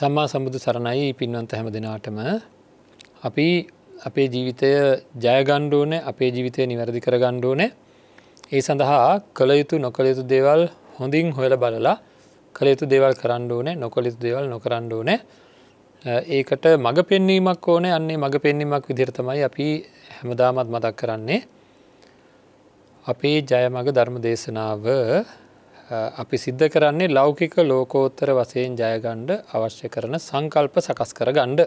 සම්මා සම්බුදු සරණයි පින්වන්ත හැම දෙනාටම අපි අපේ ජීවිතය ජයගණ්ඩෝන අපේ ජීවිතය නිවැරදි කර ගණ්ඩෝන ඒ සඳහා කළයුතු නොකළයුතු දේවල් හොඳින් හොල බලලා කළයුතු දේවල් කරණ්ඩෝන නොකළයුතු දේවල් නොකරණ්ඩෝන ඒකට මඟ පෙන්වීමක් ඕන අන්නේ මඟ පෙන්වීමක් විදිරතමයි අපි හැමදාමත් මතක් කරන්නේ අපේ ජයමග ධර්ම දේශනාව අපි සිද්ධ කරන්නේ ලෞකික ලෝකෝත්තර වසයෙන් ජයගණ්ඩ අවශ්‍ය කරන සංකල්ප සකස් කර ගණ්ඩ.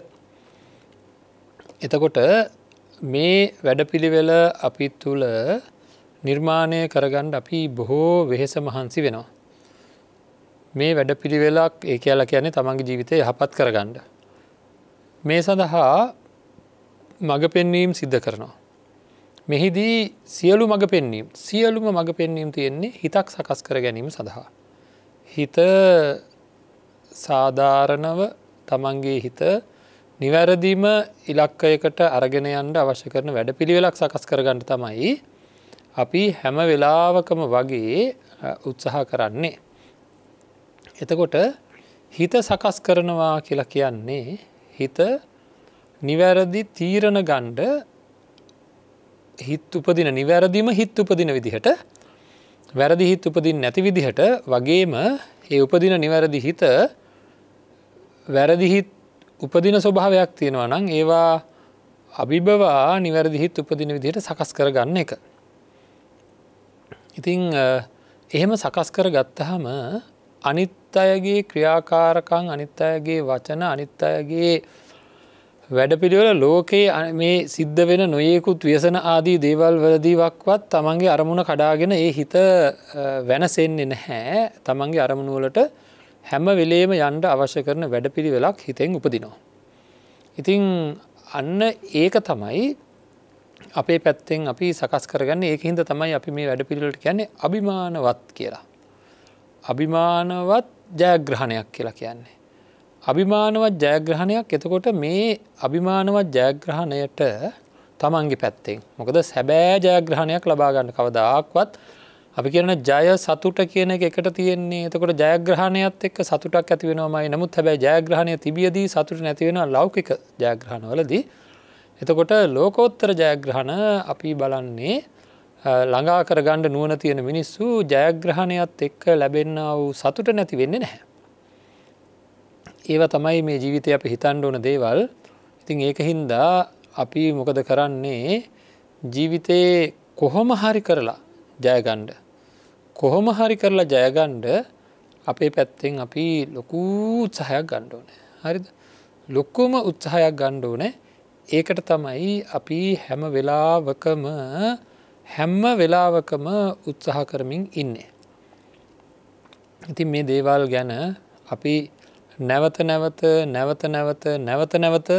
එතකොට මේ වැඩපිළිවෙල අපි තුළ නිර්මාණය කරගණ්ඩ අපි බොහෝ වෙහෙස මහන්සි වෙනවා. මේ වැඩපිළිවෙලක් ඒ කියලා කියන්නේ තමන්ගේ ජීවිතය යහපත් කරගණ්ඩ. මේ සඳහා මඟ පෙන්වීම් සිද්ධ කරනවා. මෙහිදී සියලු මඟ පෙන්වීම් සියලුම මඟ පෙන්වීම් තියෙන්නේ හිතක් සකස් කර ගැනීම සඳහා. හිත සාධාරණව තමන්ගේ හිත නිවැරදිම ඉලක්කයකට අරගෙනයන්ට අවශ්‍ය කරන වැඩ පිළිවෙලක් සකස් කරගන්න තමයි අපි හැම වෙලාවකම වගේ උත්සාහ කරන්නේ. එතකොට හිත සකස් කරනවා කියලා කියන්නේ හිත නිවැරදි තීරණ ගණ්ඩ හිත් උපදින නිවැරදිම හිත් උපදින විදිහට වැරදි හිත් උපදින් නැති විදිහට වගේම ඒ උපදින නිවැරදි හිත වැරදිහිත් උපදින ස්වභාවයක් තියෙනවා නම් ඒවා අභිබවා නිවැරදිහිත් උපදින විදිහට සකස් කර ගන්න එක. ඉතිං එහෙම සකස් කර ගත්තහම අනිත් අයගේ ක්‍රියාකාරකං අනිත් අයගේ වචන අනිත් අයගේ වැඩපිළිවෙල ලෝකයේ මේ සිද්ධ වෙන නොයෙකුත් ව්‍යසන ආදී දේවල් වලදීවක්වත් තමන්ගේ අරමුණ කඩාගෙන ඒ හිත වෙනසෙන්නේ නැහැ තමන්ගේ අරමුණුවලට හැම වෙලේම යන්ඩ අවශ්‍ය කරන වැඩපිළිවෙලක් හිතෙන් උපදිනවා. ඉතිං අන්න ඒක තමයි අපේ පැත්තෙන් අපි සකස් කරගන්න ඒක හින්ද තමයි අපි මේ වැඩපිළිවෙලට කියන්නේ අභිමානවත් කියලා. අභිමානවත් ජයග්‍රහණයක් කියලා කියන්නේ. අභිමානවත් ජයග්‍රහණයක් එතකොට මේ අභිමානවත් ජයග්‍රහණයට තමන්ගේ පැත්තෙන් මොකද සැබෑ ජයග්‍රහණයක් ලබාගන්න කවදාක්වත් අපි කියන ජය සතුට කියන එකට තියෙන්නේ එතකොට ජයග්‍රහණයත් එක් සතුටක් ඇතිවෙනවාමයි නමුත් හැබැයි ජයග්‍රහණය තිබියදී සතුට නැතිවෙන ලෞකික ජයග්‍රහණවලදී. එතකොට ලෝකෝත්තර ජයග්‍රහණ අපි බලන්නේ ළඟා කරගණ්ඩ නුවන තියෙන මිනිස්සු ජයග්‍රහණයත් එක්ක ලැබෙන්න්න වූ සතුට නැති වෙන්නේ නැහැ. ඒව තමයි මේ ජීවිතය අප හිතන්ඩ ඕන දේවල් ඉතින් ඒක හින්දා අපි මොකද කරන්නේ ජීවිතයේ කොහොම හරි කරලා ජයගණ්ඩ. කොහොම හරි කරලා ජයගණ්ඩ අපේ පැත්තෙන් අපි ලොකු උත්සාහයක් ගණ්ඩෝනෑ. හරි ලොක්කුම උත්සාහයක් ගණ්ඩෝනෑ ඒකට තමයි අපි හැම වෙලාවකම හැම්ම වෙලාවකම උත්සාහ කරමින් ඉන්නේ. ඉතින් මේ දේවල් ගැන අපි නැවත නැවත නැවත නැවත නැවත නැවත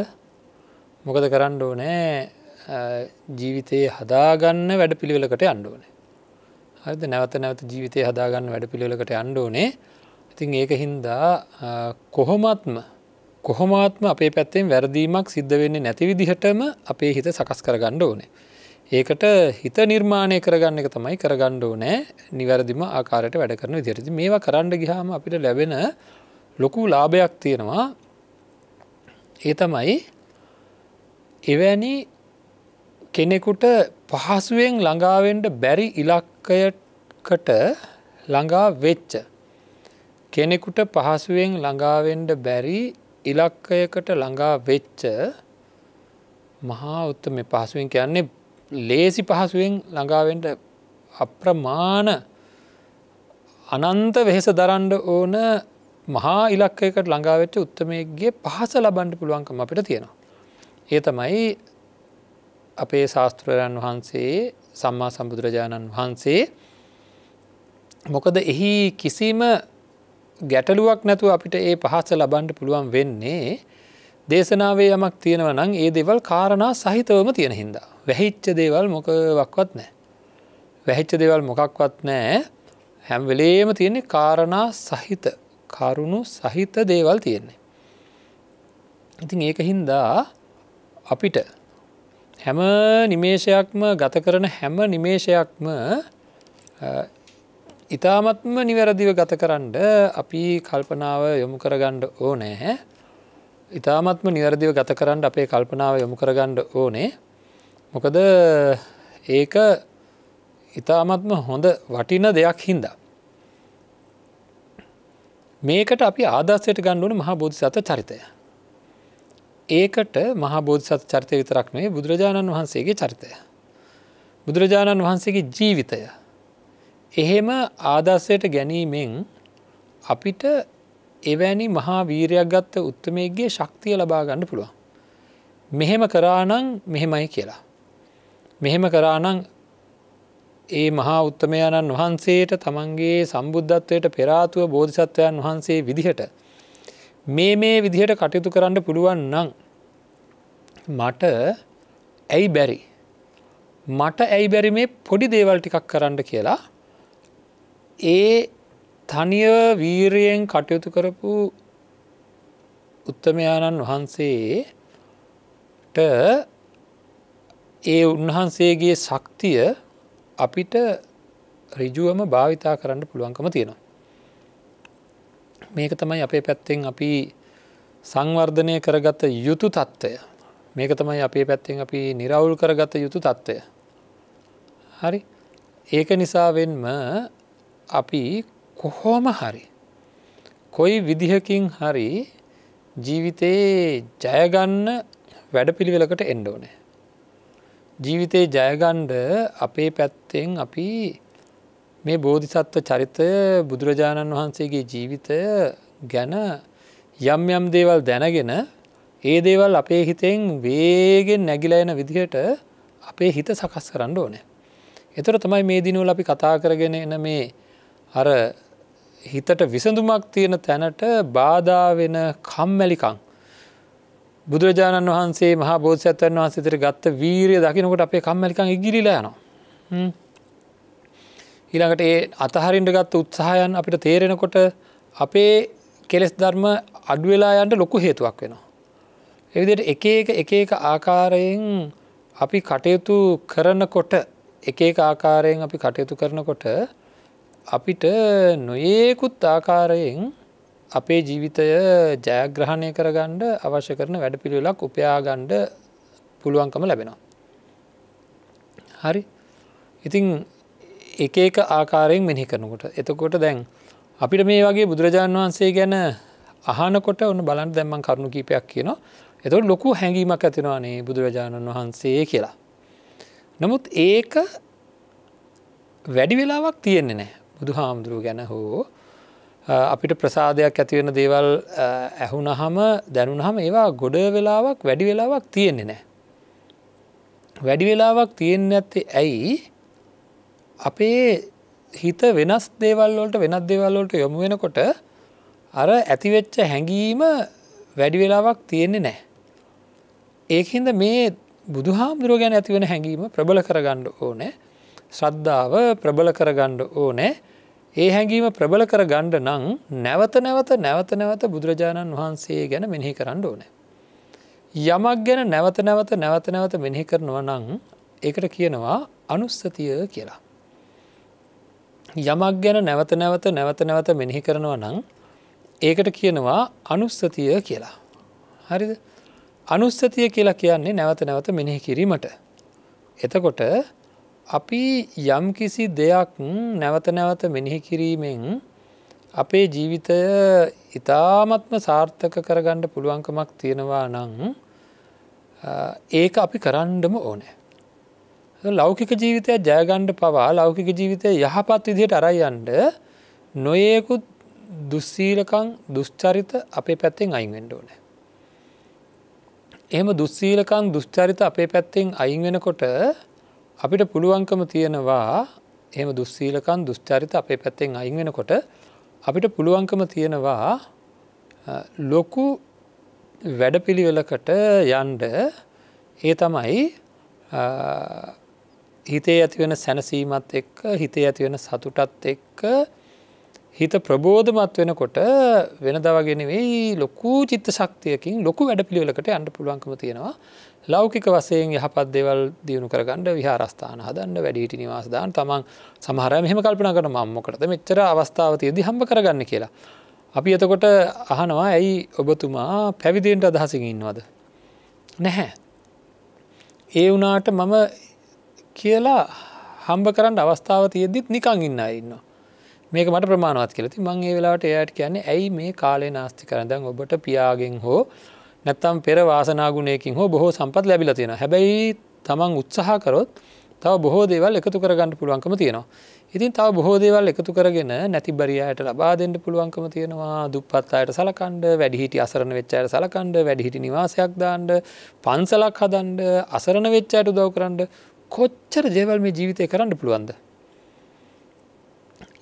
මොකද කරන්න ඕනෑ ජීවිතයේ හදාගන්න වැඩ පිළිවෙලකට අන්ඩුවනේ. හද නැවත නැවත ජීවිතය හදාගන්න වැඩ පිළිවෙලකට අන්ඩෝනේ ඉතින් ඒක හින්දා කොහොමත්ම කොහොමත්ම අපේ පැත්තෙන් වැරදීමක් සිද්ධ වෙන්නේ නැති විදිහටම අපේ හිත සකස් කරගණ්ඩ ඕනේ. ඒකට හිත නිර්මාණය කරගන්න එක තමයි කරගණ්ඩ ඕනෑ නිවැරදිම ආකාරයට වැඩ කරන විදිරදි මේවා කරන්න ගිහාම අපිට ලැබෙන ලොකු ලාභයක් තියෙනවා ඒ තමයි එවැනි කෙනෙකුට පහසුවෙන් ළඟාවෙන්ට බැරි ඉලක්කයකට ළඟා වෙච්ච කෙනෙකුට පහසුවෙන් ළඟාවෙන්ට බැරි ඉලක්කයකට ළඟා වෙච්ච මහා උත්ත මේ පහසුවෙන් කියන්නේ ලේසි පහසුවෙන් ළඟාවෙන්ට අප්‍රමාණ අනන්ත වෙහෙස දරන්ඩ ඕන මහා ඉලක්කයකට ළඟාවෙච්ච උත්තමයගේ පහස ලබන්ඩ පුළුවන්කම අපිට තියෙනවා. ඒ තමයි අපේ ශාස්තෘරයන් වහන්සේ සම්මා සම්බුදුරජාණන් වහන්සේ මොකද එහි කිසිම ගැටලුවක් නැතුව අපිට ඒ පහස ලබන්ඩ පුළුවන් වෙන්නේ දේශනාවේ යමක් තියෙනව නම් ඒ දෙවල් කාරණා සහිතවම තියෙන හින්දා. වැහිච්ච දේවල් මොකවක්වත් නෑ. වැහිච්ච දෙවල් මොකක්වත් නෑ හැම්වෙලේම තියෙන්නේ කාරණා සහිත කරුණු සහිත දේවල් තියෙන්නේ. ඉතින් ඒක හින්දා අපිට හැම නිමේෂයක්ම ගත කරන හැම නිමේෂයක්ම ඉතාමත්ම නිවැරදිව ගත කරන්න අපි කල්පනාව යොමු කරගණ්ඩ ඕනෑ ඉතාමත්ම නිවැරදිව ගත කරන්න අපේ කල්පනාව යොමු කරගණ්ඩ ඕනේ මොකද ඒක ඉතාමත්ම හොඳ වටින දෙයක් හින්දා මේකට අපි ආදස්සයට ගණ්ඩුවන මහා බෝධිසත්ව චරිතය. ඒකට මහා බෝධිසත් චරිතය විතරක් නේ බුදුරජාණන් වහන්සේගේ චරිතය. බුදුරජාණන් වහන්සේගේ ජීවිතය. එහෙම ආදස්සයට ගැනීමෙන් අපිට එවැනි මහා වීරයක් ගත්ත උත්තමයගේ ශක්තිය ලබා ගන්න පුළුවන්. මෙහෙම කරානං මෙහෙමයි කියලා. මෙහෙම කරානං ඒ මහා උත්තමයණන් වහන්සේට තමන්ගේ සම්බුද්ධත්වයට පෙරාතුව බෝධිසත්වයන් වහන්සේ විදිහට. මේ මේ විදිහට කටයුතු කරන්න පුළුවන් නං. මට ඇයි බැරි. මට ඇයි බැරි මේ පොඩි දේවල් ටිකක් කරන්න කියලා ඒ තනිය වීරයෙන් කටයුතු කරපු උත්තමයාණන් වහන්සේට ඒ උන්වහන්සේගේ ශක්තිය අපිට රිජුවම භාවිතා කරන්න පුළුවන්කම තියෙනවා. මේක තමයි අපේ පැත්තෙන් අපි සංවර්ධනය කරගත යුතු තත්ත්වය මේක තමයි අපේ පැත්තෙන් අපි නිරවුල් කරගත යුතු තත්ත්වය. හරි ඒක නිසාවෙන්ම අපි කොහෝම හරි. කොයි විදිහකින් හරි ජීවිතයේ ජයගන්න වැඩ පිළිවෙලකට එන්ඩෝනෑ. ජීවිතයේ ජයගණ්ඩ අපේ පැත්තෙන් අපි මේ බෝධිසත්ව චරිතය බුදුරජාණන් වහන්සේගේ ජීවිතය ගැන යම් යම් දේවල් දැනගෙන ඒ දේවල් අපේ හිතෙන් වේගෙන් නැගිලයන විදිහට අපේ හිත සකස් කරන්න ඕනෑ. එතර තමයි මේ දිනුවල අපි කතා කරගෙන එන මේ අර හිතට විසඳුමක් තියෙන තැනට බාධාවෙන කම්මැලිකං බුදුරජාණන් වහන්සේ මහා බෝධසත්වයන් වහන්සේතර ගත්ත වීරය දකිනකොට අපේ කම්මලිකං ඉගිරිලා යනවා. ඊළඟට ඒ අතහරින්ට ගත්ත උත්සාහයන් අපිට තේරෙනකොට අපේ කෙලෙස් ධර්ම අඩුවෙලා යන්ට ලොකු හේතුවක් වෙනවා. එවිදිට එක එක එක එක ආකාරයෙන් අපි කටයුතු කරනකොට එක එක ආකාරයෙන් අපි කටයුතු කරනකොට අපිට නොයෙකුත් ආකාරයෙන් අපේ ජීවිතය ජයග්‍රහණය කරගණ්ඩ අවශ්‍ය කරන වැඩ පිළිවෙලක් උපයාගණ්ඩ පුළුවන්කම ලැබෙනවා. හරි ඉතිං එක එක ආකාරයෙන් මෙහි කරනකොට එතකොට දැන් අපිට මේ වගේ බුදුරජාණන් වහන්සේ ගැන අහනකොට ඔන්න බලන් දැම්මන් කරුණු කීපයක් කියනවා එතොට ලොකු හැඟීමක් ඇතිෙනවානේ බුදුරජාණන් වහන්සේ කියලා. නමුත් ඒක වැඩි වෙලාවක් තියෙන්නේ නෑ බුදු හාමුදුරුව ගැන හෝ අපිට ප්‍රසාදයක් ඇතිවෙන දේවල් ඇහුනහම දැනුනහම ඒවා ගොඩ වෙලාවක් වැඩි වෙලාවක් තියෙන්නේ නෑ. වැඩි වෙලාවක් තියෙන් ඇත්තේ ඇයි අපේ හිත වෙනස් දේවල්වලට වෙනත් දේවල්වලට යොමු වෙනකොට අර ඇතිවෙච්ච හැඟීම වැඩි වෙලාවක් තියෙන්නේ නෑ. ඒහින්ද මේ බුදු හාමුදුරුව ගැන ඇතිවෙන හැඟීම ප්‍රබල කරගණ්ඩ ඕනෑ ශ්‍රද්ධාව ප්‍රබල කරගණ්ඩ ඕනෑ ඒ හැඟීම ප්‍රබල කර ගණ්ඩ නං නැවත නැවත නැවත නැවත බුදුරජාණන් වහන්සේ ගැන මෙනෙහි කරන්න ඕනෑ. යමක් ගැන නැවත නැවත නැවත නැවත මෙනෙහි කරනව නං එකට කියනවා අනුස්සතිය කියලා. යමක් ගැන නැවත නැවත නැවත නැවත මෙනෙහි කරනවා නං ඒකට කියනවා අනුස්සතිය කියලා. හරිද අනුස්සතිය කියලා කියන්නේ නැවත නැවත මෙනෙහි කිරීමට. එතකොට අපි යම් කිසි දෙයක් නැවත නැවත මෙනෙහි කිරීමෙන් අපේ ජීවිතය ඉතාමත්ම සාර්ථක කරගණ්ඩ පුළුවන්කමක් තියෙනවා නං ඒක අපි කරන්නම ඕනෑ. ලෞකික ජීවිතය ජයගණ්ඩ පවා ලෞකික ජීවිතය යහපත් විදියට අරයියන්ඩ නොයෙකුත් දුස්සීලකං දුෂ්චරිත අපේ පැත්තෙන් අයින්ෙන්ඩ ඕනෑ. එහම දුස්සීලකං දුෂ්චරිත අපේ පැත්තෙන් අයින් වෙනකොට අපිට පුළුවන්කම තියෙනවා එම දුස්සීලකන් දුෂ්චරිත අපේ පැත්තෙන් අයින් වෙනකොට අපිට පුළුවන්කම තියෙනවා ලොකු වැඩපිළිවෙලකට යන්ඩ ඒ තමයි හිතේ ඇතිවෙන සැනසීමත් එක්ක හිතේ ඇතිවෙන සතුටත් එක්ක හිත ප්‍රබෝධමත් වෙනකොට වෙන දවගෙනවෙයි ලොකු චිත්ත ශක්තියකින් ලොකු වැඩපිළිවෙලකට අන්ඩ පුළුවන්කම තියෙනවා ලෞකික වසයෙන් යහපත් දෙවල් දියුණු කරගන්න විහාරස්ථාන හදන්න වැඩිහිටි නිවාසදාන තමන් සමහර මෙහම කල්පන කර මම්මකට මෙච්චර අවස්ථාවතියද හම්බ කරගන්න කියලා. අපි එතකොට අහනවා ඇයි ඔබතුමා පැවිදිෙන්ට අදහසින් ඉන්නවද. නැහැ. ඒ වනාට මම කියලා හම්බ කරන්න අවස්ථාව තියද්දිත් නිකං ඉන්න ඉන්න. මේක මට ප්‍රමාණවත් කියලති මං ඒ වෙලාට එයට කියන්නේ ඇයි මේ කාලේ නාස්ති කරදන් ඔබට පියාගෙන් හෝ නැත්තම් පෙර වාසනාගුණයකින් හෝ බොහෝ සම්පත් ලැබිල තියෙන හැබැයි තමන් උත්සාහකරොත් තව බොහෝ දේවල් එකතු කරගන්න පුළුවන්කම තියෙනවා. ඉතින් තව බොහෝ දේවල් එකතු කරගෙන නැති බරියායට ලබා දෙන්න පුළුවන්කම තියෙනවා දුප්පත් අයට සලකණ්ඩ වැඩිහිටි අසරණ වෙච්චායට සලකණ්ඩ වැඩිහිටි නිවාසයක් දාන්ඩ පන්සලක් හදන්ඩ අසරණ වෙච්චායට උදව් කරන්න කොච්චර දේවල් මේ ජීවිතය කරන්න පුළුවන්ද.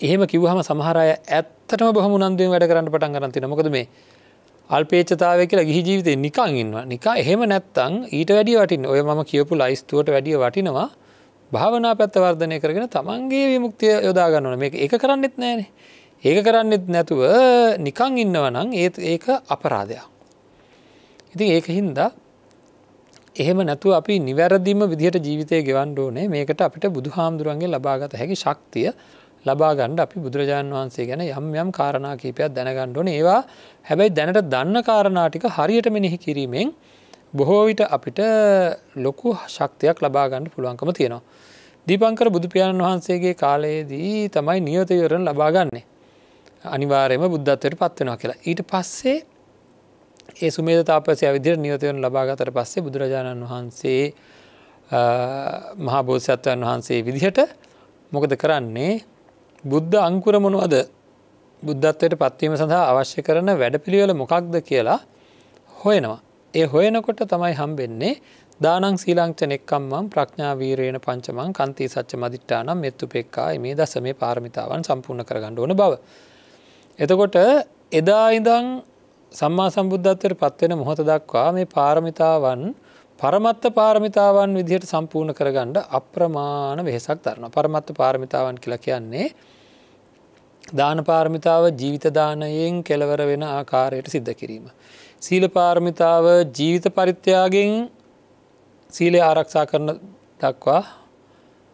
එහෙම කිව්හම සමහරය ඇත්තටම බොහම උනන්දුවෙන් වැඩ කරන්න පටන් ගන්න තින මොකද මේ අල්පේචතාවය කියලා ගිහි ජීවිතය නිකං ඉන්නවා නිකා එහෙම නැත්තං ඊට වැඩි වටින් ඔය ම කියපු ලයිස්තුවට වැඩිය වටිනවා භාවනා පැත්තවර්ධනය කරගෙන තමන්ගේ විමුක්තිය යොදාගන්නවන මේ ඒ කරන්නෙත් නෑනේ ඒක කරන්නෙත් නැතුව නිකං ඉන්නවනං ඒත් ඒක අපරාධයක්. ඉතින් ඒක හින්දා එහෙම නැතු අපි නිවැරදිම විදිහට ජීවිතය ගෙවන්ඩෝනේ මේකට අපිට බුදු හාමුදුරුවන්ගේ ලබාගත හැකි ශක්තිය ලබාගණ්ඩ අපි බුදුරජාණන් වහන්සේ ගැන යම් යම් කාරණා කීපයක් දැනගණ්ඩුවන ඒවා හැබැයි දැනට දන්න කාරණාටික හරියට මෙනෙහි කිරීමෙන් බොහෝවිට අපිට ලොකු ශක්තියක් ලබාගණ්ඩ පුළුවන්කම තියෙනවා. දීපංකර බුදුපාණන් වහන්සේගේ කාලයේදී තමයි නියතයවරන් ලබාගන්නේ. අනිවාරයම බුද්ධත්වයට පත්වෙනවා කියලා. ඊට පස්සේ ඒ සුමේද තාපසය විදිර නියතයවන් ලබාගතර පස්සේ බුදුරජාණන් වහන්සේ මහා බෝධසත්වයන් වහන්සේ විදිහට මොකද කරන්නේ බුද්ධ අංකුර මොනුවද බුද්ධත්වයට පත්වීම සඳහා අවශ්‍ය කරන වැඩපිළිවෙල මොකක්ද කියලා හොයනවා. ඒ හොයනකොට තමයි හම්බෙන්නේ දානං සීලංච නෙක්කම්මම් ප්‍රඥාවීරයන පංචමං කන්ති සච්ච මදිට්ටානම් මෙත්තු පෙක්කා මේ දස මේ පාරමිතාවන් සම්පූර්ණ කරගන්න ඕන බව. එතකොට එදා ඉඳං සම්මා සම්බුද්ධත්වයට පත්වෙන මොහොත දක්වා මේ පාරමිතාවන් පරමත්ත පාරමිතාවන් විදිහට සම්පූර්ණ කරගණ්ඩ අප්‍රමාණ වෙහෙසක් දරන පරමත්ත පාරමිතාවන් කියලා කියන්නේ දානපාරමිතාව ජීවිත දානයෙන් කෙලවර වෙන ආකාරයට සිද්ධ කිරීම. සීල පාරමිතාව ජීවිත පරිත්‍යයාගෙන් සීලය ආරක්ෂා කරන දක්වා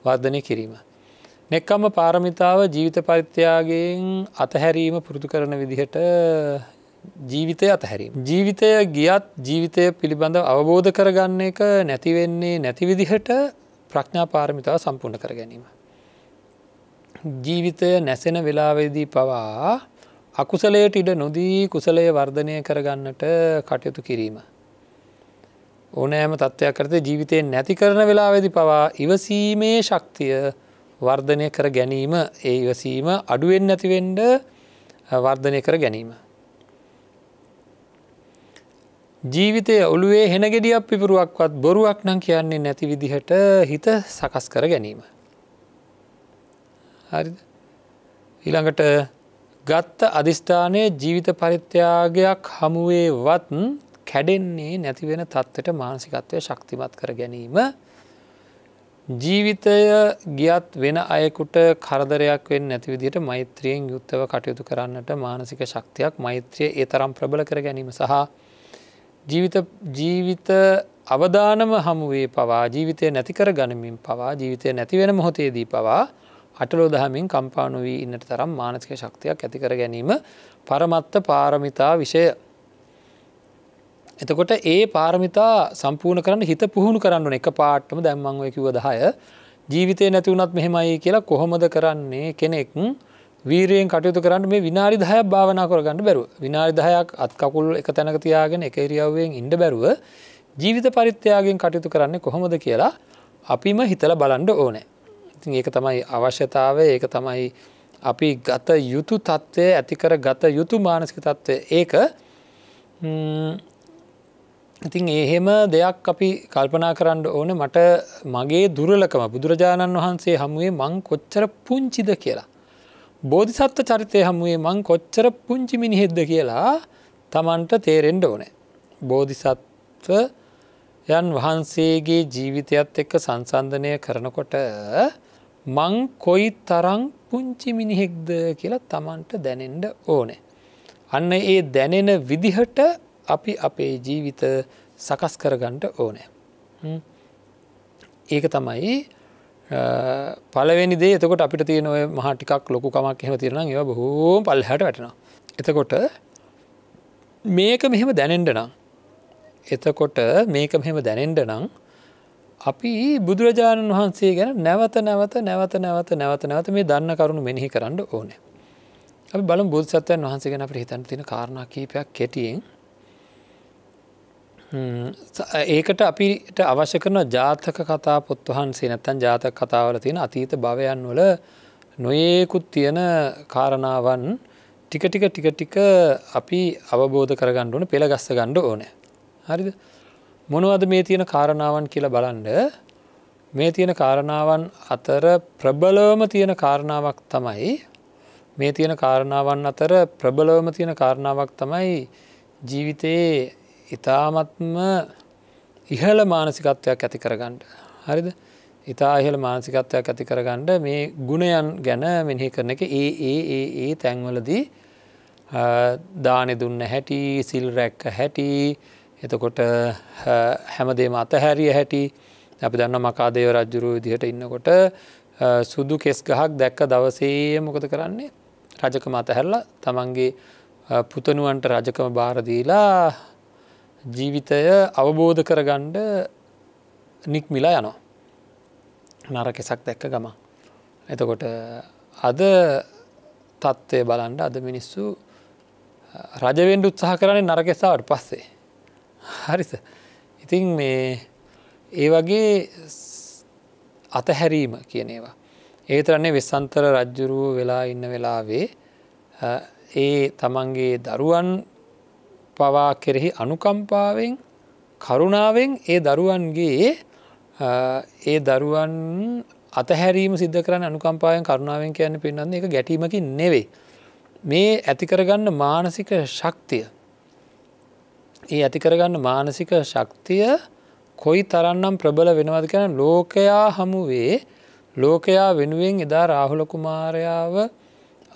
වර්ධනය කිරීම. නෙක්කම්ම පාරමිතාව ජීවිත පරිත්‍යයාගෙන් අතහැරීම පුරුදු කරන විදිහට ජීවිතය අතහැරීම. ජීවිතය ගියත් ජීවිතය පිළිබඳ අවබෝධ කරගන්න එක නැතිවෙන්නේ නැතිවිදිහට ප්‍රඥා පාරමිතාව සම්පූර්ණ කර ගැනීම. ජීවිතය නැසෙන වෙලාවේදී පවා අකුසලයට ඉඩ නොදී කුසලය වර්ධනය කරගන්නට කටයුතු කිරීම. ඕනෑම තත්ත්වයක් කරත ජීවිතය නැති කරන වෙලාවෙදි පවා ඉවසීමේ ශක්තිය වර්ධනය කර ගැනීම ඒ ඉවසීම අඩුවෙන් නැතිවෙන්ඩ වර්ධනය කර ගැනීම. ජීවිතය ඔළුවේ හෙනගෙඩියක් පිපුරුවක්වත් බොරුවක් නම් කියන්නේ නැති විදිහට හිත සකස් කර ගැනීම. හරිද ඊළඟට ගත්ත අධිස්ථානය ජීවිත පරිත්‍යාගයක් හමුවේ වත් කැඩෙන්නේ නැතිවෙන තත්ත්වට මානසිකත්වය ශක්තිමත් කර ගැනීම ජීවිතය ගියත් වෙන අයකුට කරදරයක් වෙන් නැතිවිදිට මෛත්‍රියෙන් යුත්තව කටයුතු කරන්නට මානසික ශක්තියක් මෛත්‍රිය ඒ තරම් ප්‍රබල කර ගැනීම සහ ජීවිත අවධානම හමුවේ පවා ජීවිතය නැතිකර ගනිමින් පවා ජීවිතය නැතිවෙන මොහොතේදී පවා අටලෝ දහමින් කම්පානු වී ඉන්නට තරම් මානසික ශක්තියක් ඇතිකර ගැනීම පරමත්ත පාරමිතා විෂය. එතකොට ඒ පාරමිතා සම්පූර්ණ කරන්න හිත පුහුණු කරන්න එක පාට්ටම දැම්මංව කිව දහය ජීවිතය නැතිවුණත් මෙහෙමයි කියලා කොහොමද කරන්නේ කෙනෙක් වීරයෙන් කටයුතු කරන්න මේ විනාරි දහයක් භාවනා කරගන්න බැරුව විනාරි දහයක් අත්කකුල් එක තැනක තියාගෙන එක ඉරියව්වෙන් ඉඩ බැරුව ජීවිත පරිත්‍යයාගෙන් කටයුතු කරන්නේ කොහොමද කියලා අපිම හිතල බලන්ඩ ඕනෑ ති ඒක තමයි අවශ්‍යතාව ඒක තමයි අපි ගත යුතු තත්ත්වය ඇතිකර ගත යුතු මානසික තත්ත්වය ඒක ඉතින් එහෙම දෙයක් අපි කල්පනා කරන්න ඕන මට මගේ දුරලකම බුදුරජාණන් වහන්සේ හමුවේ මං කොච්චර පුංචිද කියලා. බෝධිසත්ව චරිතය හමුවේ මං කොච්චර පුංචි මිනිහෙද්ද කියලා තමන්ට තේරෙන්ඩ ඕනෑ. බෝධිසත්ව යන් වහන්සේගේ ජීවිතයත් එක්ක සංසන්ධනය කරනකොට මං කොයි තරං පුංචි මිනිහෙක්ද කියලා තමන්ට දැනෙන්ට ඕනේ. අන්න ඒ දැනෙන විදිහට අපි අපේ ජීවිත සකස් කරගන්ට ඕනෑ. ඒක තමයි පලවෙනි දේ එතකොට අපිට තියෙන ඔය මහටිකක් ලොකුකමක් එහෙම තිරන ඒ බොහෝ පල් හැට වැටෙනවා. එතකොට මේක මෙහෙම දැනෙන්ට නම් එතකොට මේක මෙහෙම දැනෙන්ට නම් අපි බුදුරජාණන් වහන්සේ ගැන නැවත නැවත නැවත නැවත නැවත නැවත මේ දන්න කරුණු මෙනෙහි කරන්න ඕන. අපි බල බුදුසත්වයන් වහන්සේ ගැන අපට හිතන් තින කාරණා කීපයක් කෙටියෙන් ඒකට අපිට අවශ්‍ය කරන ජාතක කතා පොත් වහන්සේ නැත්තන් ජාතක කතාවල තියෙන අතීත භවයන් වල නොයෙකුත් තියෙන කාරණාවන් ටික ටික ටික ටික අපි අවබෝධ කරගණ්ඩ ඕන පෙළ ගස්ස ගණ්ඩ ඕනෑ හරිද මොනවද මේ තියෙන කාරණාවන් කියලා බලන්ඩ මේ තියෙන කාරණාවන් අතර ප්‍රබලවම තියෙන කාරණාවක් තමයි මේ තියෙන කාරණාවන් අතර ප්‍රබලවම තියෙන කාරණාවක් තමයි ජීවිතයේ ඉතාමත්ම ඉහළ මානසිකත්වයක් ඇති කරගන්නට හරිද ඉතා ඉහළ මානසිකත්වයක් ඇති කරගන්නඩ මේ ගුණයන් ගැන මෙහි කරන එක ඒ ඒ ඒ ඒ තැන්වලදී දානෙ දුන්න හැටි සිල් රැක්ක හැටි එතකොට හැමදේම අතහැරිය හැටි අපි දන්න මකාදේව රජ්ජුරු දිහට ඉන්නකොට සුදු කෙස් ගහක් දැක්ක දවසේ මොකද කරන්නේ රජකම අතහැරලා තමන්ගේ පුතනුවන්ට රජකම භාරදීලා ජීවිතය අවබෝධ කරගණ්ඩ නික්මිලා යනවා. නරකෙසක් දැක්ක ගම. එතකොට අද තත්ත්වය බලන්ඩ අද මිනිස්සු රජවෙන්ඩ උත්සාහ කරන්නේ නරකෙසාවට පස්සේ. හරිස ඉතින් මේ ඒ වගේ අතහැරීම කියන ඒවා. ඒතරන්නේ වෙස්සන්තර රජ්ජුරුව වෙලා ඉන්න වෙලාවේ ඒ තමන්ගේ දරුවන් පවා කෙරෙහි අනුකම්පාවෙන් කරුණාවෙන් ඒ දරුවන්ගේ ඒ දරුවන් අතහැරීම සිද්ධ කරන අනුකම්පායෙන් කරුණාවෙන් කියන්න පින්නන්න එක ගැටීමකින් නෙවෙයි. මේ ඇතිකරගන්න මානසික ශක්තිය ඒ ඇතිකරගන්න මානසික ශක්තිය කොයි තරන්නම් ප්‍රබල වෙනවද කරන ලෝකයා හමුවේ ලෝකයා වෙනුවෙන් එදා රාහුල කුමාරයාව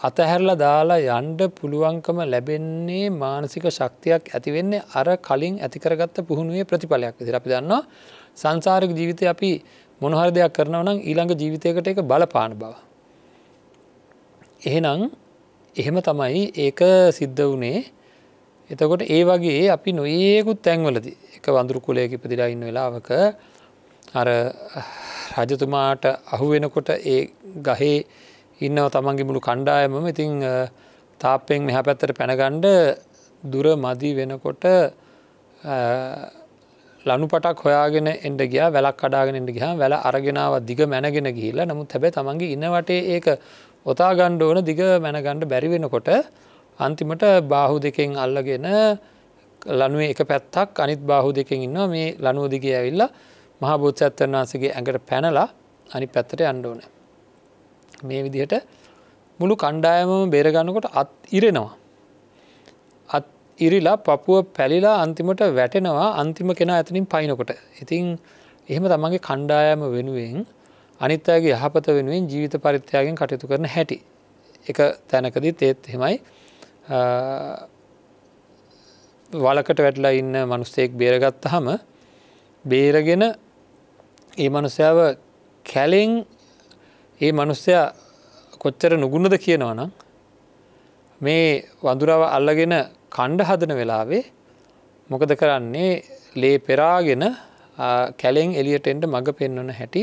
අතහැරලා දාලා යන්ඩ පුළුවන්කම ලැබෙන්නේ මානසික ශක්තියක් ඇතිවෙන්නේ අර කලින් ඇතිකරගත්ත පුහුණුවේ ප්‍රතිඵලයක් විදිර අපි දන්නවා සංසාරක ජීවිතය අපි මොනහර දෙයක් කරනව නම් ඊළඟ ජීවිතයකට එක බලපාන බව. එහෙනම් එහෙම තමයි ඒක සිද්ධ වනේ එතකොට ඒ වගේ අපි නොයෙකුත් තැන්වලද එක වඳුරු කුලයකි පදිලා ඉන්න වෙලාවක අර රජතුමාට අහු වෙනකොට ඒ ගහේ ඉන්නව තමන්ගේ මුළු කණ්ඩායමම ඉතිං තාප්පෙන් මෙහ පැත්තට පැනගණ්ඩ දුර මදි වෙනකොට ලනු පටක් හොයාගෙන එන්ඩ ගිය වැලක් කඩාගෙන එට ගහා වැල අරගෙනාව දිග මැනගෙන ගිහිලා නමුත් හැබැ තමන්ගේ ඉන්නවටේ ඒක ඔතා ගණ්ඩ ඕන දිග මැනගණ්ඩ බැරිවෙනකොට අන්තිමට බාහු දෙකෙන් අල්ලගෙන ලනුවේ එක පැත්තක් අනිත් බාහු දෙකෙන් ඉන්නවා මේ ලනුවදිගේ ඇවිල්ලා මහබෝධ සත්තන් වහන්සගේ ඇඟට පැනලා අනි පැත්තට අන්ඩෝන. මේ විදිහට මුළු කණ්ඩායමම බේරගන්නකොට අත් ඉරෙනවා. අත් ඉරිලා පපුුව පැලිලා අන්තිමට වැටෙනවා අන්තිම කෙන ඇතනින් පයිනකොට. ඉතිං එහෙම තමන්ගේ කණ්ඩායම වෙනුවෙන් අනිත්තාගේ යහපත වෙනුවෙන් ජීවිත පරිත්‍යයාගෙන් කටයුතු කරන හැටි. එක තැනකදී තේත් හෙමයි වලකට වැටලා ඉන්න මනුස්සෙක් බේරගත්ත හම බේරගෙන ඒ මනුස්සයාව කැලෙෙන් ඒ මනුස්සයා කොච්චර නුගුණද කියනවනම් මේ වඳුරාව අල්ලගෙන කණ්ඩ හදන වෙලාවේ මොකද කරන්නේ ලේ පෙරාගෙන කැලෙෙන් එලියටෙන්ට මඟ පෙන්වන හැටි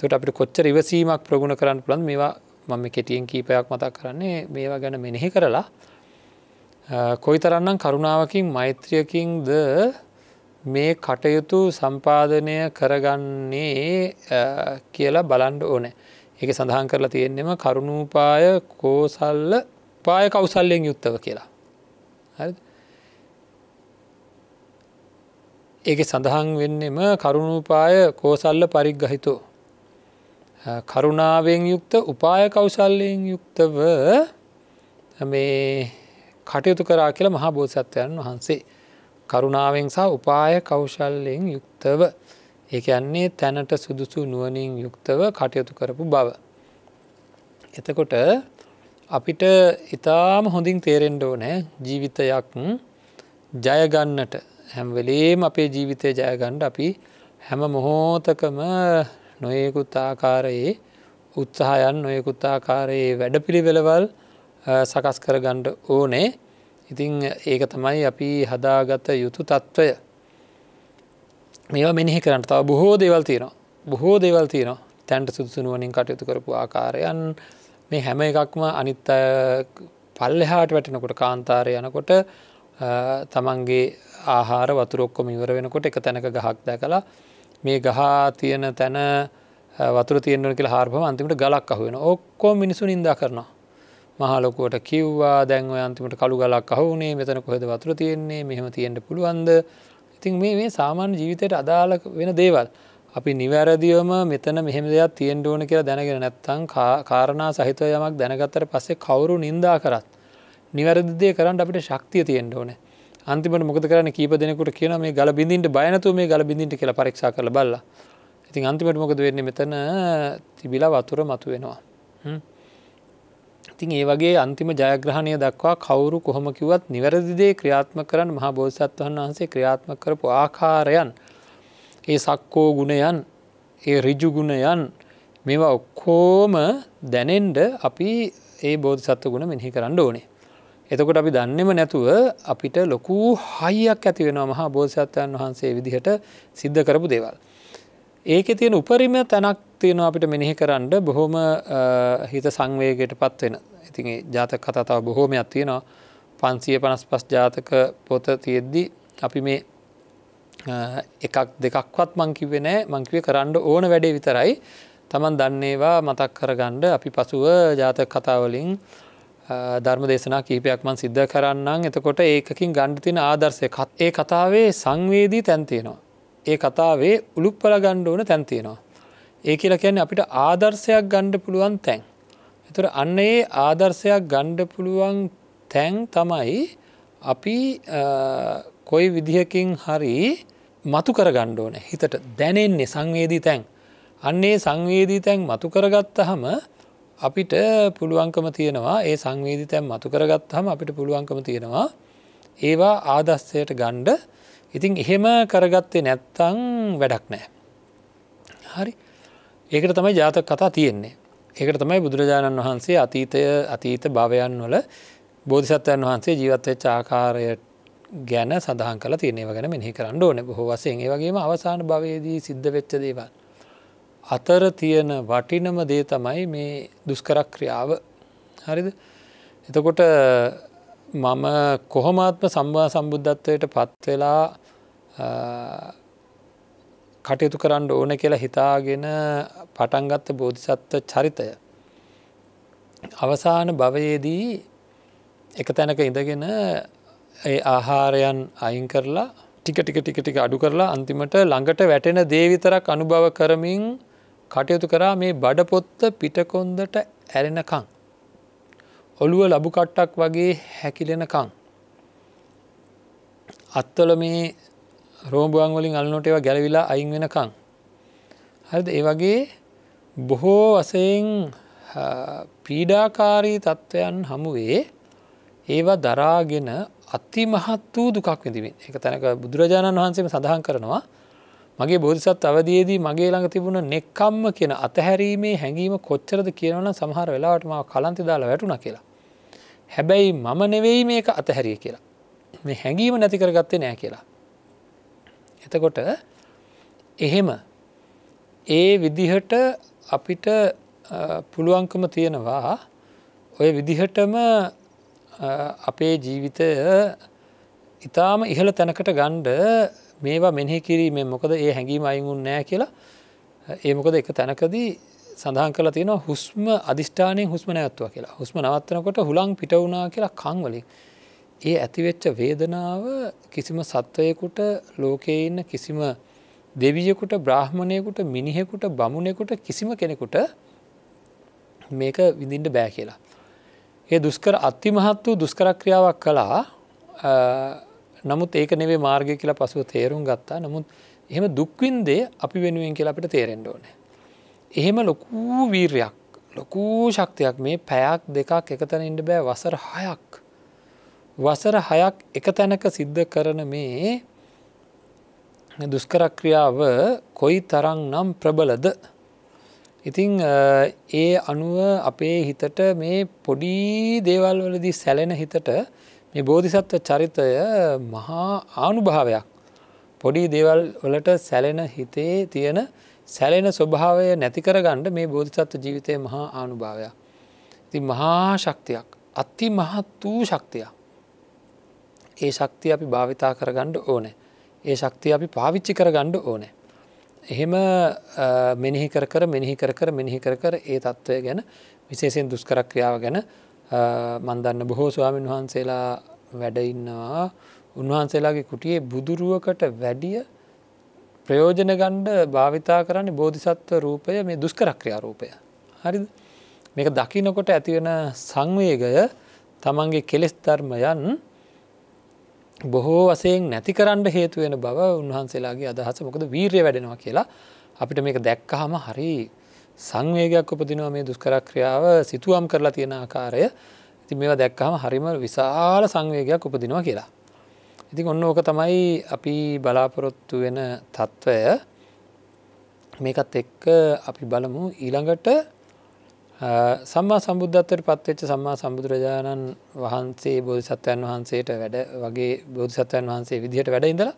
තුට අපට කොච්චර ඉවසීමක් ප්‍රගුණ කරන්න පුළන් මේවා මම කෙටියෙන් කීපයක් මතක් කරන්නේ මේවා ගැන මෙනෙහි කරලා කොයි තරන්නම් කරුණාවකින් මෛත්‍රියකින් ද මේ කටයුතු සම්පාධනය කරගන්නේ කියලා බලන්ඩ ඕනෑ. ඒක සඳහන් කරලා තියෙන්නෙම කරුණූපාය කෝසල්ල පාය කවුසල්ලයෙන් යුත්තව කියලා. ඒක සඳහන් වෙන්නෙම කරුණූපාය කෝසල්ල පරිග්ගහිතෝ. කරුණාවෙන් යුක්ත උපාය කවුසල්ලයෙන් යුක්තව මේ කටයුතු කරා කියලා මහා බෝසත්වයන් වහන්සේ. කරුණාවෙන් සහ උපාය කෞශල්ලයෙන් යුක්තව ඒ යන්නේ තැනට සුදුසු නුවනින් යුක්තව කටයුතු කරපු බව. එතකොට අපිට ඉතාම හොඳින් තේරෙන්ඩෝ නෑ ජීවිතයක් ජයගන්නට හැම්වලේම අපේ ජීවිතය ජයගණ්ඩ අපි හැම මොහෝතකම නොයෙකුත් ආකාරයේ උත්සාහයන් නොයෙකුත් ආකාරයේ වැඩ පිළිවෙළවල් සකස් කරගණ්ඩ ඕනේ ඉතිං ඒක තමයි අපි හදාගත යුතු තත්ත්වය මේවා මෙනිහි කරන්න තව බොහෝ දේවල් තියෙනවා බොහෝ දේවල් තියෙනවා තැන්ට සුදුසුනුවනින් කටයුතු කරපු ආකාරයන් මේ හැම එකක්ම අනිත් පල්ලෙහාට වැටෙනකොට කාන්තාරය යනකොට තමන්ගේ ආහාර වතුරොක්කොම ඉවර වෙනකොට එක තැනක ගහක් දැකලා මේ ගහා තියෙන තැන වතුර තියෙන්වන කියලා හාරපම අන්තිමට ගලක් අහුවෙන ඔක්කෝ මිනිසු නිදා කරනවා මහලොකුවට කිව්වා දැන්ව අන්තිමට කළු ගලක් අහුනේ මෙතන කොහෙද වතුර තියෙන්නේ මෙහම තියෙන්ට පුළුවන්ද ඉතින් මේ මේ සාමාන්‍ය ජීවිතයට අදාළ වෙන දේවල්. අපි නිවැරදිවම මෙතන මෙහෙම දෙයක් තියෙන් ඕන කියලා දැනගෙන නැත්තං කාරණා සහිතව යමක් දැනගත්තර පස්සේ කවුරු නින්දා කරත්. නිවැරදිදේ කරන්න අපිට ශක්තිය තියෙන්ට ඕන. අන්තිමට මොකද කරන්න කීප දෙනෙකුට කියන මේ ගල බිඳින්ට බයනතු මේ ගල බිඳින්ට කියලා පරක්ෂ කළ බල්ලා. ඉතින් අන්තිමට මොකද වෙන්නේ මෙතන තිබිලා වතුර මතු වෙනවා. ඉතින් ඒ වගේ අන්තිම ජයග්‍රහණය දක්වා කවුරු කොහොමකිවත් නිවැරදිදේ ක්‍රියාත්ම කරන්න මහා බෝසත්වන් වහන්සේ ක්‍රියාත්ම කරපු ආකාරයන් ඒ සක්කෝ ගුණයන් ඒ රිජුගුණයන් මේවා ඔක්කෝම දැනෙන්ඩ අපි ඒ බෝධිසත්ව ගුණ මෙහි කරන්න ඕනේ. එතකොට අපි දන්නෙම නැතුව අපිට ලොකු හයියක් ඇතිවෙන මහා බෝධසත්වයන් වහන්සේ විදිහට සිද්ධ කරපු දේවල්. ඒක තියෙන උපරිම තැනක් තියෙන අපිට මෙනෙහි කරන්න බොහොම හිත සංවේගයට පත්වෙන ඉතින් ජාතක කතාව බොහෝමයක් තියෙනවා පන්සිය පනස් පස් ජාතක පොත තියෙද්දි අපි මේ එකක් දෙකක්වත් මංකිවේ නෑ මංකිවේ කරන්න ඕන වැඩේ විතරයි තමන් දන්නේවා මතක් කරගණ්ඩ අපි පසුව ජාතක කතාවලින් ධර්ම දේශනා කීපයක් මන් සිද්ධ කරන්න එතකොට ඒකින් ගණ්ඩ තින ආදර්ශය ඒ කතාවේ සංවේදී තැන්තියෙනවා ඒ කතාවේ උළුප්පල ගණ්ඩ ඕන තැන් තියෙනවා. ඒ කියලා කියන්නේ අපිට ආදර්ශයක් ගණ්ඩ පුළුවන් තැන්. එතුට අන්න ඒ ආදර්ශයක් ගණ්ඩ පුළුවන් තැන් තමයි අපි කොයි විදිහකින් හරි මතු කර ගණ්ඩ ඕන හිතට දැනෙන්නේ සංවේදී තැන්. අන්නේ සංවේදී තැන් මතු කරගත්ත හම අපිට පුළුවන්කම තියෙනවා ඒ සංවේදී තැන් මතු කරගත් හම අපිට පුළුවන්කම තියෙනවා ඒවා ආදස්සයට ගණ්ඩ ඉතින් එහෙම කරගත්තේ නැත්තං වැඩක් නෑ. හරි ඒකට තමයි ජාතක කතා තියෙන්නේ. ඒකට තමයි බුදුරජාණන් වහන්සේ අතීතය අතීත භවයන් වල බෝධිසත්වයන් වහන්සේ ජීවත්වය චාකාරය ගැන සඳහන් කල තියනෙව ගැන මෙහි කරන්න ඕන බොහෝ වසයෙන් ඒ වගේම අවසාන භවයේදී සිද්ධ වෙච්ච දේවල්. අතර තියෙන වටිනම දේ තමයි මේ දුස්කරක්‍රියාව හරිද එතකොට මම කොහොමත්ම සම්වා සම්බුද්ධත්වයට පත්වෙලා කටයුතු කරන්න ඕන කියලා හිතාගෙන පටන්ගත්ත බෝධිසත්ව චරිතය. අවසාන භවයේදී එක තැනක ඉඳගෙන ඒ ආහාරයන් අයින් කරලා ටික ටික ටික ටික අඩු කරලා අන්තිමට ළඟට වැටෙන දේවිතරක් අනුභව කරමින් කටයුතු කරා මේ බඩපොත්ත පිටකොන්දට ඇරෙනකං. ඔළුව ලබු කට්ටක් වගේ හැකිලෙනකං. අත්වල මේ රෝබුවන් වලින් අල්නොට ඒවා ගැලවිලා අයින් වෙනකං. හරිද ඒ වගේ බොහෝ වසයෙන් පීඩාකාරී තත්ත්වයන් හමුවේ ඒවා දරාගෙන අති මහත් වූ දුකක් විඳමින් එක තැනක බුදුරජාණන් වහන්සේම සඳහන් කරනවා මගේ බෝධිසත් අවදයේදී මගේ ළඟ තිබුණ නෙක්කම්ම කියන අතහැරීමේ හැඟීම කොච්චරද කියනවන සමහර වෙලාටම කලන්ති දාලා වැටුන කියලා හැබැයි මම නෙවෙයි මේක අතහැරිය කියලා. මේ හැඟීම නැති කරගත්තේ නෑ කියලා. එතකොට එහෙම ඒ විදිහට අපිට පුළුවන්කම තියෙනවා ඔය විදිහටම අපේ ජීවිතය ඉතාම ඉහළ තැනකට ගණ්ඩ මේවා මෙහි කිරීමෙන් මොකද ඒ හැඟීම අයිුන් නෑ කියලා ඒ මොකද එක තැනකදී සඳහන් කළ තියෙනවා හුස්ම අධිෂ්ඨානය හුස්ම නැත්තුව කියලා හුස්ම නවත්තනකොට හුළං පිට වුණා කියලා කංවලින් ඒ ඇතිවෙච්ච වේදනාව කිසිම සත්වයකුට ලෝකයේ ඉන්න කිසිම දෙවියෙකුට බ්‍රාහ්මණයකුට මිනිහෙකුට බමුණෙකුට කිසිම කෙනෙකුට මේක විඳින්ට බෑ කියලා. ඒ දුස්කර අත්තිමහත් වූ දුස්කරක්‍රියාවක් කලා නමුත් ඒක නෙවේ මාර්ගය කියලා පසුව තේරුම් ගත්තා නමුත් එහෙම දුක්වින්දේ අපි වෙනුවෙන් කියලා අපිට තේරෙන්ඩ ඕනෑ එහෙම ලොකූ වීර්යක් ලොකූ ශක්තියක් මේ පැයක් දෙකක් එකතැන ඉඩ බෑ වසර හයක් වසර හයක් එක තැනක සිද්ධ කරන මේ දුස්කරක්‍රියාව කොයි තරං නම් ප්‍රබලද ඉතිං ඒ අනුව අපේ හිතට මේ පොඩි දේවල් වලදී සැලෙන හිතට මේ බෝධිසත්ව චරිතය මහා ආනුභාවයක් පොඩි දේවල් වලට සැලෙන හිතේ තියෙන සැලෙන ස්වභාවය නැති කරගන්න මේ බෝධිසත්ව ජීවිතය මහා ආනුභාවයක්. ති මහා ශක්තියක් අත්ති මහත් වූ ශක්තියක්. ඒ ශක්තිය අපි භාවිතා කරගණ්ඩ ඕනෑ. ඒ ශක්තිය අපි පාවිච්චි කරගණ්ඩ ඕනෑ. එහෙම මෙනිහි කර කර මෙනිහි කර කර මෙනිහි කර කර ඒ තත්ත්වය ගැන විශේෂයෙන් දුස්කරක්‍රියාව ගැන මන්දන්න බොහෝ ස්වාමීන් වහන්සේලා වැඩඉන්නවා උන්වහන්සේලාගේ කුටියේ බුදුරුවකට වැඩිය ප්‍රයෝජන ගණ්ඩ භාවිතා කරන්න බෝධිසත්ව රූපය මේ දුස්කරක්‍රියා රූපය. හරි මේක දකිනකොට ඇතිවෙන සංවේගය තමන්ගේ කෙලෙස් ධර්මයන් බොහෝ වසයෙන් නැති කරන්න හේතුවෙන බව උන්වහන්සේලාගේ අදහස මොකද වීරය වැඩෙනවා කියලා අපිට මේක දැක්කහම හරි සංවේගයක් උපදිනවා මේ දුස්කරක්‍රියාව සිතුවම් කරලා තියෙන ආකාරය ඉති මේවා දැක්කහම හරිම විශාල සංවේගයක් උපදිනවා කියලා. ඉතින් ඔන්න ඕක තමයි අපි බලාපොරොත්තු වෙන තත්ත්වය මේකත් එක්ක අපි බලමු ඊළඟට සම්මා සම්බුද්ධත්වයට පත්වෙච්ච සම්මා සම්බුදුරජාණන් වහන්සේ බෝධිසත්වයන් වහන්සේට වැඩ වගේ බෝධිසත්වයන් වහන්සේ විදිහට වැඩ ඉඳලා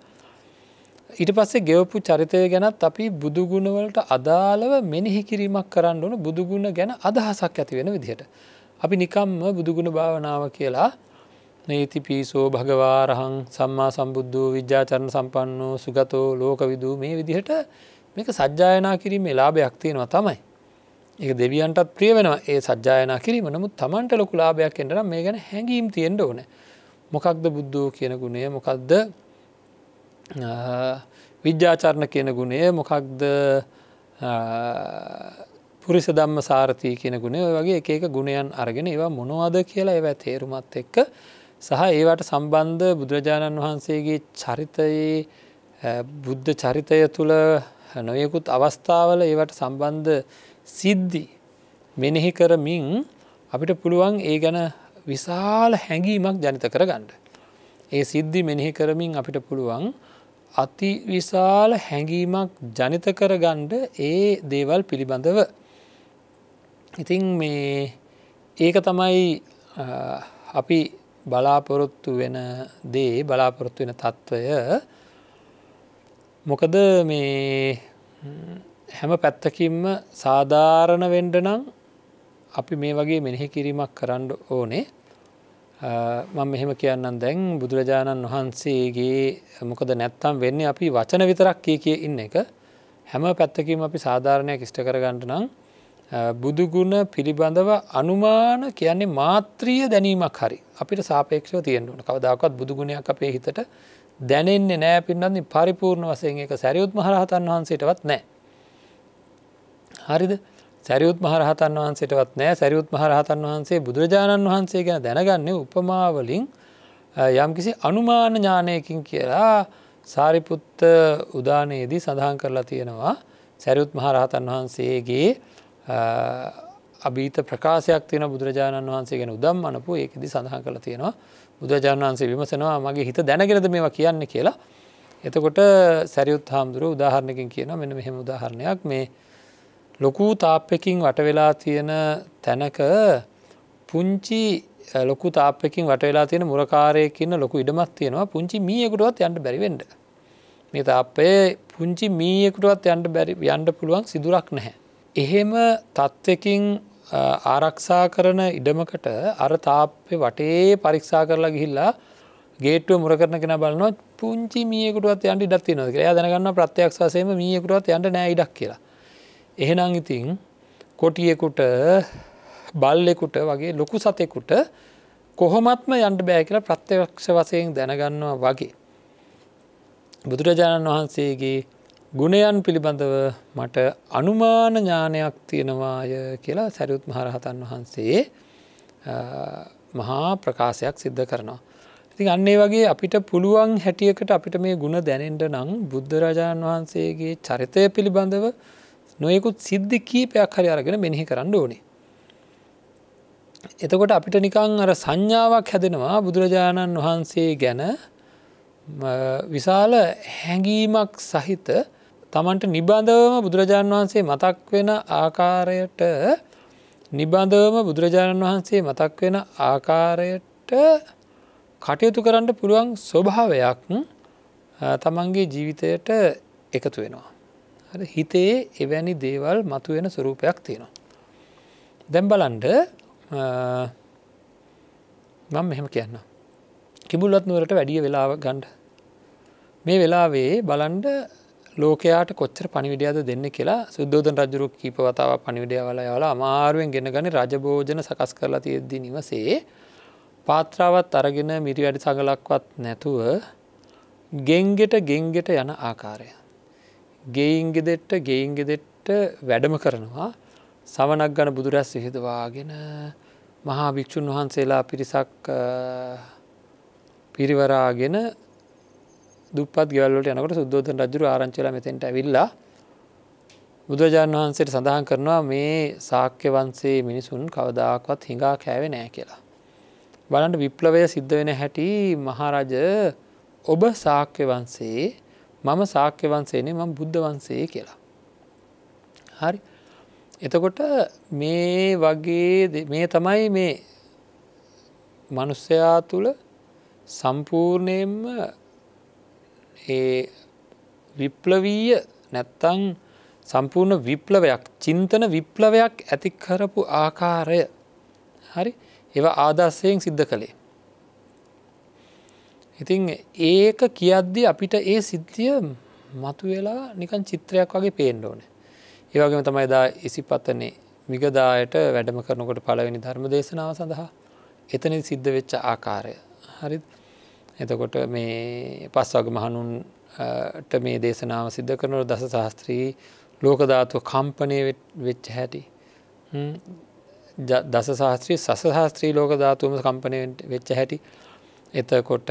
ඊට පස්සේ ගෙවපු චරිතය ගැනත් අපි බුදුගුණවලට අදාළව මෙනෙහි කිරීමක් කරන්න ඕන බුදුගුණ ගැන අදහසක් ඇති වෙන විදිහට. අපි නිකම්ම බුදුගුණ භාවනාව කියලා නේති පිසෝ භගවාරහං සම්මා සම්බුද්ධ විද්‍යාචරණ සම්පන්නෝ සුගතෝ ලෝකවිදූ මේ විදිහට මේක සජ්ජායනා කිරීමේ ලාභයක් තියෙනවා තමයි. ඒ දෙවියන්ටත් ප්‍රිය වෙන ඒ සජ්ජායනා කිරීම නමුත් තමන්ට ලොකු ලාභයක් එටනම් මේ ගැන හැඟීම් තියෙන්ට ඕන. මොකක්ද බුද්ධෝ කියන ගුණේ මොකක්ද විද්‍යාචරණ කියන ගුණේ මොකක්ද පුරිස දම්ම සාරතිය කියන ගුණේ වගේ එක ගුණයන් අරගෙන ඒවා මොනවාද කියලා ඒව තේරුමත් එක්ක සහ ඒවට සම්බන්ධ බුදුරජාණන් වහන්සේගේ චරිතයේ බුද්ධ චරිතය තුළ නොයෙකුත් අවස්ථාවල ඒවට සම්බන්ධ සිද්ධි මෙනෙහි කරමින් අපිට පුළුවන් ඒ ගැන විශාල හැඟීමක් ජනිත කර ගණ්ඩ. ඒ සිද්ධි මෙනෙහි කරමින් අපිට පුළුවන් අති විශාල හැඟීමක් ජනිත කරගණ්ඩ ඒ දේවල් පිළිබඳව. ඉතින් මේ ඒක තමයි අපි බලාපොරොත්තු වෙන දේ බලාපොරොත්තු වෙන තත්ත්වය මොකද මේ හැම පැත්තකින්ම සාධාරණ වෙන්ඩ නම් අපි මේ වගේ මෙනෙහි කිරීමක් කරන්න ඕනේ මං මෙහෙම කියන්න දැන් බුදුරජාණන් වහන්සේගේ මොකද නැත්තම් වෙන්නේ අපි වචන විතරක් කිය කිය ඉන්න එක හැම පැත්තකින් අපි සාධාරණයක් ඉෂ්ට කරගන්නට නම් බුදුගුණ පිළිබඳව අනුමාන කියන්නේ මාත්‍රීය දැනීමක් හරි අපිට සාපේක්ෂව තියෙන්ටුන කවදක්වත් බුදුගුණයක් අපේ හිතට දැනෙන්නේ නෑ පින්නන්නේ පරිපූර්ණ වසයෙන් එක සැරියුත් මහරහතන් වහන්සේටවත් නෑ. හරිද සැරියුත් මහරහතන් වහන්සේටවත් නෑ සැරියුත් මහරහතන් වහන්සේ බුදුරජාණන් වහන්සේ ගැන දැනගන්නේ උපමාවලින් යම්කිසි අනුමාන ඥානයකින් කියලා සාරිපුත්ත උදානයේදී සඳහන් කරලා තියෙනවා සැරියුත් මහරහතන් වහන්සේගේ අභීත ප්‍රකාශයක් තියෙන බුදුරජාණන් වහන්සේ ගැන උදම් අනපු ඒකෙදි සඳහන් කළ තියෙනවා බුදුරජාණන් වහන්සේ විමසනවා මගේ හිත දැනගෙනද මේවා කියන්න කියලා. එතකොට සැරියුත් හාමුදුරුව උදාහරණකින් කියන මෙන මෙහෙම උදාහරණයක් මේ ලොකු තාප්පකින් වටවෙලා තියෙන තැනක පුංචි ලොකු තාප්පකින් වටවෙලා තියෙන මුරකාරයකින්න ලොකු ඉඩමක් තියෙනවා පුංචි මියකුටුවත් යන්ට බැරිවෙන්ඩ. මේ තාප්පේ පුංචි මීයකුටුවත් යන්ට බැරි යන්ඩ පුළුවන් සිදුරක් නැහැ. එහෙම තත්ත්වකින් ආරක්ෂා කරන ඉඩමකට අර තාප්පෙ වටේ පරික්ෂා කරලා ගිහිල්ලා ගේටුව මුරකරන කෙන බලනොත් පුංචි මියකුටත් යන්ට ඉඩක් නොක එයා දැනගන්න ප්‍රත්‍යක්ෂසේම මියකුටත් යන්ට නෑ ඉඩක් කියලා. එහෙනම් ඉතින් කොටියෙකුට බල්ලෙකුට වගේ ලොකු සතෙකුට කොහොමත්ම යන්ට බෑ කියලා ප්‍රත්‍යවක්ෂ වසයෙන් දැනගන්නවා වගේ. බුදුරජාණන් වහන්සේගේ ගුණයන් පිළිබඳව මට අනුමාන ඥානයක් තියෙනවාය කියලා සැරියුත් මහරහතන් වහන්සේ මහා ප්‍රකාශයක් සිද්ධ කරනවා. ඉතින් අන්නේ වගේ අපිට පුළුවන් හැටියකට අපිට මේ ගුණ දැනෙන්ට නං බුද්ධරජාණන් වහන්සේගේ චරිතය පිළිබඳව නොයෙකුත් සිද්ධි කීපයක් හරි අරගෙන මෙනෙහි කරන්න ඕනේ. එතකොට අපිට නිකං අර සංඥාවක් හැදෙනවා බුදුරජාණන් වහන්සේ ගැන විශාල හැඟීමක් සහිත තමන්ට නිබඳවම බුදුරජාණන් වහන්සේ මතක් වෙන ආකාරයට නිබඳවම බුදුරජාණන් වහන්සේ මතක් වෙන ආකාරයට කටයුතු කරන්න පුළුවන් ස්වභාවයක් තමන්ගේ ජීවිතයට එකතු වෙනවා. හිතේ එවැනි දේවල් මතුවෙන ස්වරූපයක් තියෙනවා. දැම්බලන්ඩ මං මෙහෙම කියන්න. කිබුල්ලත් නුවරට වැඩිය වෙලාව ගණ්ඩ. මේ වෙලාවේ බලන්ඩ ලෝකයාට කොච්චර පනිවිඩියද දෙන්න කියලා සුද්දෝදන් රජුරු කීප වතාව පනිවිඩියවල යාල අමාරුවෙන් ගෙන ගනි රජභෝජන සකස් කරලා තියෙද්දි නිවසේ පාත්‍රාවත් අරගෙන මිරි වැඩි සගලක්වත් නැතුව ගෙන්ගෙට ගෙන්ගෙට යන ආකාරය. ගෙයින්ගෙදෙට්ට ගෙයින්ගෙදෙට්ට වැඩම කරනවා සවනක් ගන බුදුරැස් විහිදවාගෙන මහා භික්‍ෂූන් වහන්සේලා පිරිසක් පිරිවරාගෙන දුපත් ගෙවල්ලට යනකට සුද්දෝධන රජුර ආරංචල මෙතෙන්ට ඇවිල්ලා බුදුරජාණන් වහන්සේට සඳහන් කරනවා මේ සාක්‍ය වන්සේ මිනිසුන් කවදාක්වත් හිඟා කෑවේ නෑ කියලා. බලන්ට විප්ලවය සිද්ධ වෙන හැටි මහරජ ඔබ සාක්‍ය වන්සේ මම සාක්‍ය වන්සේනේ මම බුද්ධ වන්සේ කියලා. හරි එතකොට මේ වගේ මේ තමයි මේ මනුස්සයා තුළ සම්පූර්ණයෙන්ම ඒ විප්ලවීය නැත්තං සම්පූර්ණ විප්ලවයක් චින්තන විප්ලවයක් ඇති කරපු ආකාරය හරි ඒව ආදස්සයෙන් සිද්ධ කළේ. ඉතින් ඒක කියද්දි අපිට ඒ සිද්ධිය මතු වෙලා නිකන් චිත්‍රයක් වගේ පේන්න ඕන. ඒවගේම තමයි දා ඉසිපතනේ මිගදායට වැඩම කරනකොට පළවෙනි ධර්ම දේශනාව සඳහා එතන සිද්ධ වෙච්ච ආකාරය හරිත්. එතකොට මේ පස්වග මහනුන්ට මේ දේශනාව සිද්ධ කරනු දස සහස්ත්‍රී ලෝකධාතුව කම්පනය වෙච්ච හැටි. දස සහස්ත්‍රී සස හස්ත්‍රී ලෝකධාතුවම කම්පනය වෙච්ච හැටි. එතකොට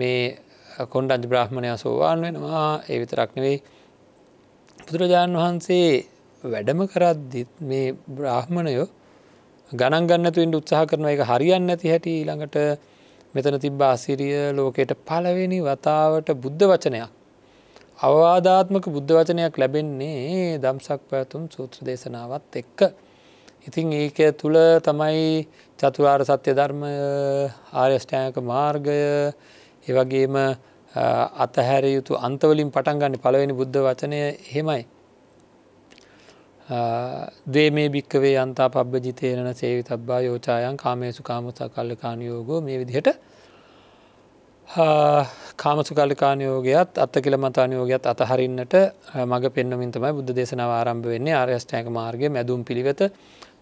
මේ කොන්ඩ අජ බ්‍රහ්මණය සෝවාන් වෙනවා ඒ විතරක් නෙවෙයි. බුදුරජාණන් වහන්සේ වැඩම කරද්දිත් මේ බ්‍රාහ්මණයෝ ගණන් ගන්නතුන්ට උත්සාහ කරන එක හරියන්න ඇති හැටි ළඟට මෙතන තිබ්බ අසිරිය ලෝකයට පළවෙනි වතාවට බුද්ධ වචනයක්. අවවාධාත්මක බුද්ධ වචනයක් ලැබෙන්නේ දම්සක් පැතුම් සූත්‍ර දේශනාවත් එක්ක. ඉතිං ඒක තුළ තමයි චතුරාර් සත්‍ය ධර්ම ආර්යෂ්ටායක මාර්ගය ඒවගේම අතහැර යුතු අන්තවලින් පටන්ගන්න පළවෙනි බුද්ධ වචනය හෙමයි. දේමේ භික්කවේ යන්තා පබ්බ ජිතයනන සේවි තබ්බා යෝචායන් කාමේසු කාමසා කල්ලකානයෝගෝ මේ විදිහට කාමසු කල්ලකානයෝගයත් අත්ත කියල මතානයෝගයත් අතහරින්නට මඟ පෙන්න්නමින්තමයි බුද්ධ දේශන ආරම්භ වෙන්නේ ආර්යෂ්ටයක මාර්ගය මැදුම් පිළිවෙත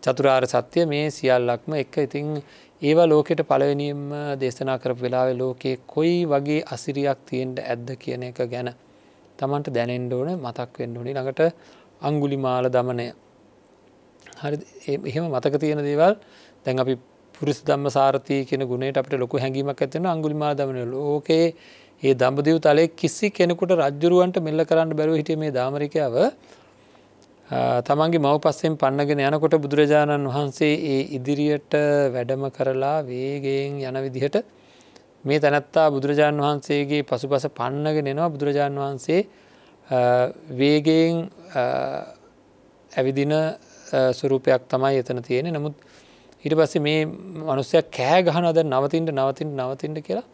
චතුරාර් සත්‍යය මේ සියල්ලක්ම එක ඉතිං ඒවා ලෝකෙට පලවෙනීම් දේශනා කරපු වෙලාවෙ ලෝකයේ කොයි වගේ අසිරියක් තියෙන්ට ඇද්ද කියන එක ගැන තමන්ට දැනෙන්ඩෝන මතක් වෙන්ඩුනි ළඟට අංගුලිමාල දමනය හරි එහෙම මතක තියෙන දේවල් දැන් අපි පුරුස් දම්ම සාරතය කියෙන ගුණට අපට ලොකු හැඟීමක් ඇතින අංගුලිමා දමනල ඕකේ ඒ දම්බදව තලේ කිසි කෙනෙකුට රජ්ජුරුවන්ට මෙල්ල කරන්න බැරව හිටිය මේ දාමරිකාව තමන්ගේ මව පස්සෙන් පන්නගෙන යනකොට බුදුරජාණන් වහන්සේ ඒ ඉදිරියට වැඩම කරලා වේගයෙන් යන විදිහට මේ තැනැත්තා බුදුරජාණන් වහන්සේගේ පසු පස පන්නගෙන එනවා බුදුරජාණන් වහන්සේ වේගයෙන් ඇවිදින සුරූපයක් තමයි එතන තියෙන නමුත් ඊට පස්සේ මේ මනුස්සයක් කෑ ගහන අද නවතින්ට නවතින් නවතින්ට කියලා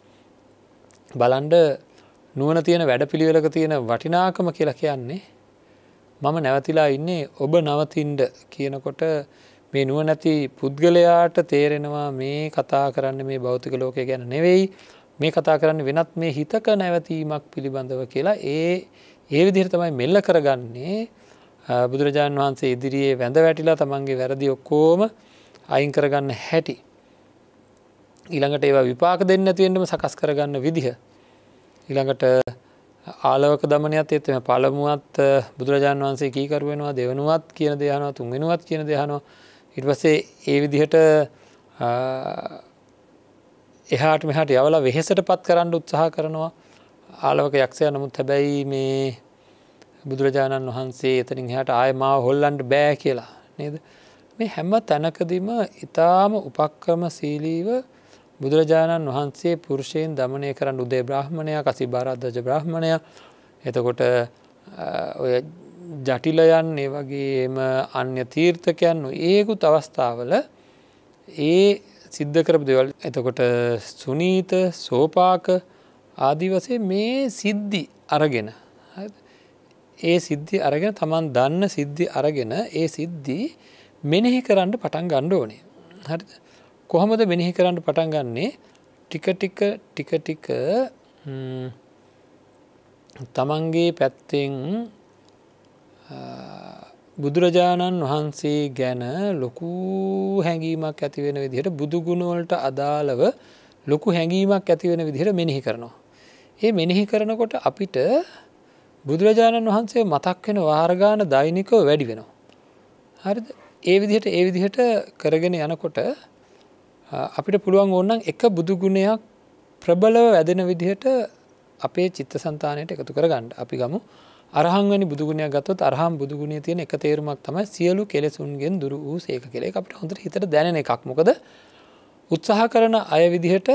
බලන්ඩ නුවන තියෙන වැඩ පිළිවෙලක තියෙන වටිනාකම කියලා කියන්නේ මම නැවතිලා ඉන්නේ ඔබ නවතින්ඩ කියනකොට මේ නුවනැති පුද්ගලයාට තේරෙනවා මේ කතා කරන්න මේ භෞතික ලෝකය ගැන නෙවෙයි මේ කතා කරන්න වෙනත් මේ හිතක නැවතීමක් පිළිබඳව කියලා ඒ ඒ විදිහර තමයි මෙල්ල කරගන්නේ බුදුරජාණන් වහන්සේ ඉදිරියේ වැඳ වැටිලා තමන්ගේ වැරදි ඔක්කෝම අයින් කරගන්න හැටි. ඉළඟට ඒවා විපාක දෙන්න ඇතිවෙන්ටම සකස් කරගන්න විදිහ. ඉළඟට ආලවක දමනයත් එත්තම පළමුුවත් බුදුරජාණන් වහන්සේ කීකරුවෙනවා දෙවනුවත් කියන දෙයනවා තුන් වෙනුවත් කියන දෙයනවා ඉටවසේ ඒ විදිහට එහාට මෙහට යවලා වෙහෙසට පත් කරන්න උත්සාහ කරනවා ආලවක යක්ෂය නමුත් හැබැයි මේ බුදුරජාණන් වහන්සේ එතනින් හට ආයමාව හොල්ලන්ට බෑ කියලා නේද මේ හැම තැනකදිම ඉතාම උපක්කම සීලීව බුදුරජාණන් වහන්සේ පුරුෂයෙන් දමනය කරන්න උදේ බ්‍රහ්මණයක් අසි බාරද්ධජ බ්‍රහ්මණය එතකොට ඔය ජටිලයන් ඒ වගේම අන්‍ය තීර්ථකයන් ඒකුත් අවස්ථාවල ඒ සිද්ධ කරපු දෙවල් එතකොට සුනීත සෝපාක ආදිවසේ මේ සිද්ධි අරගෙන ඒ සිද්ධි අරගෙන තමන් දන්න සිද්ධි අරගෙන ඒ සිද්ධි මෙනෙහි කරන්න පටන් ගණ්ඩ ඕනේ හරි කොහොමද මෙනෙහි කරන්න පටන් ගන්නේ ටික ටික ටික ටික තමන්ගේ පැත්තෙන් බුදුරජාණන් වහන්සේ ගැන ලොකු හැඟීමක් ඇතිවෙන විදිහට බුදුගුණුවලට අදාළව ලොකු හැඟීමක් ඇතිවෙන විදිහට මෙනෙහි කරනවා. ඒ මෙනෙහි කරනකොට අපිට බුදුරජාණන් වහන්සේ මතක් වෙන වාර්ගාන දෛනිකව වැඩි වෙනවා. හරි ඒ විදිහට ඒ විදිහට කරගෙන යනකොට අපිට පුළුවන් ඕන්නම් එක බුදුගුණයක් ප්‍රබලව වැදෙන විදිහට අපේ චිත්ත සන්තානයට එකතු කරගන්න අපි ගමු අරහන්වැනි බුදුගුණයක් ගත්තොත් අරහම් බුදුගුණේ තියෙන එක තේරුමක් තමයි සියලු කෙලෙසුන්ගෙන් දුරු වූ සේක කෙලෙ අපිට හොඳට හිතට දැනෙන එකක් මොකද උත්සාහ කරන අය විදිහට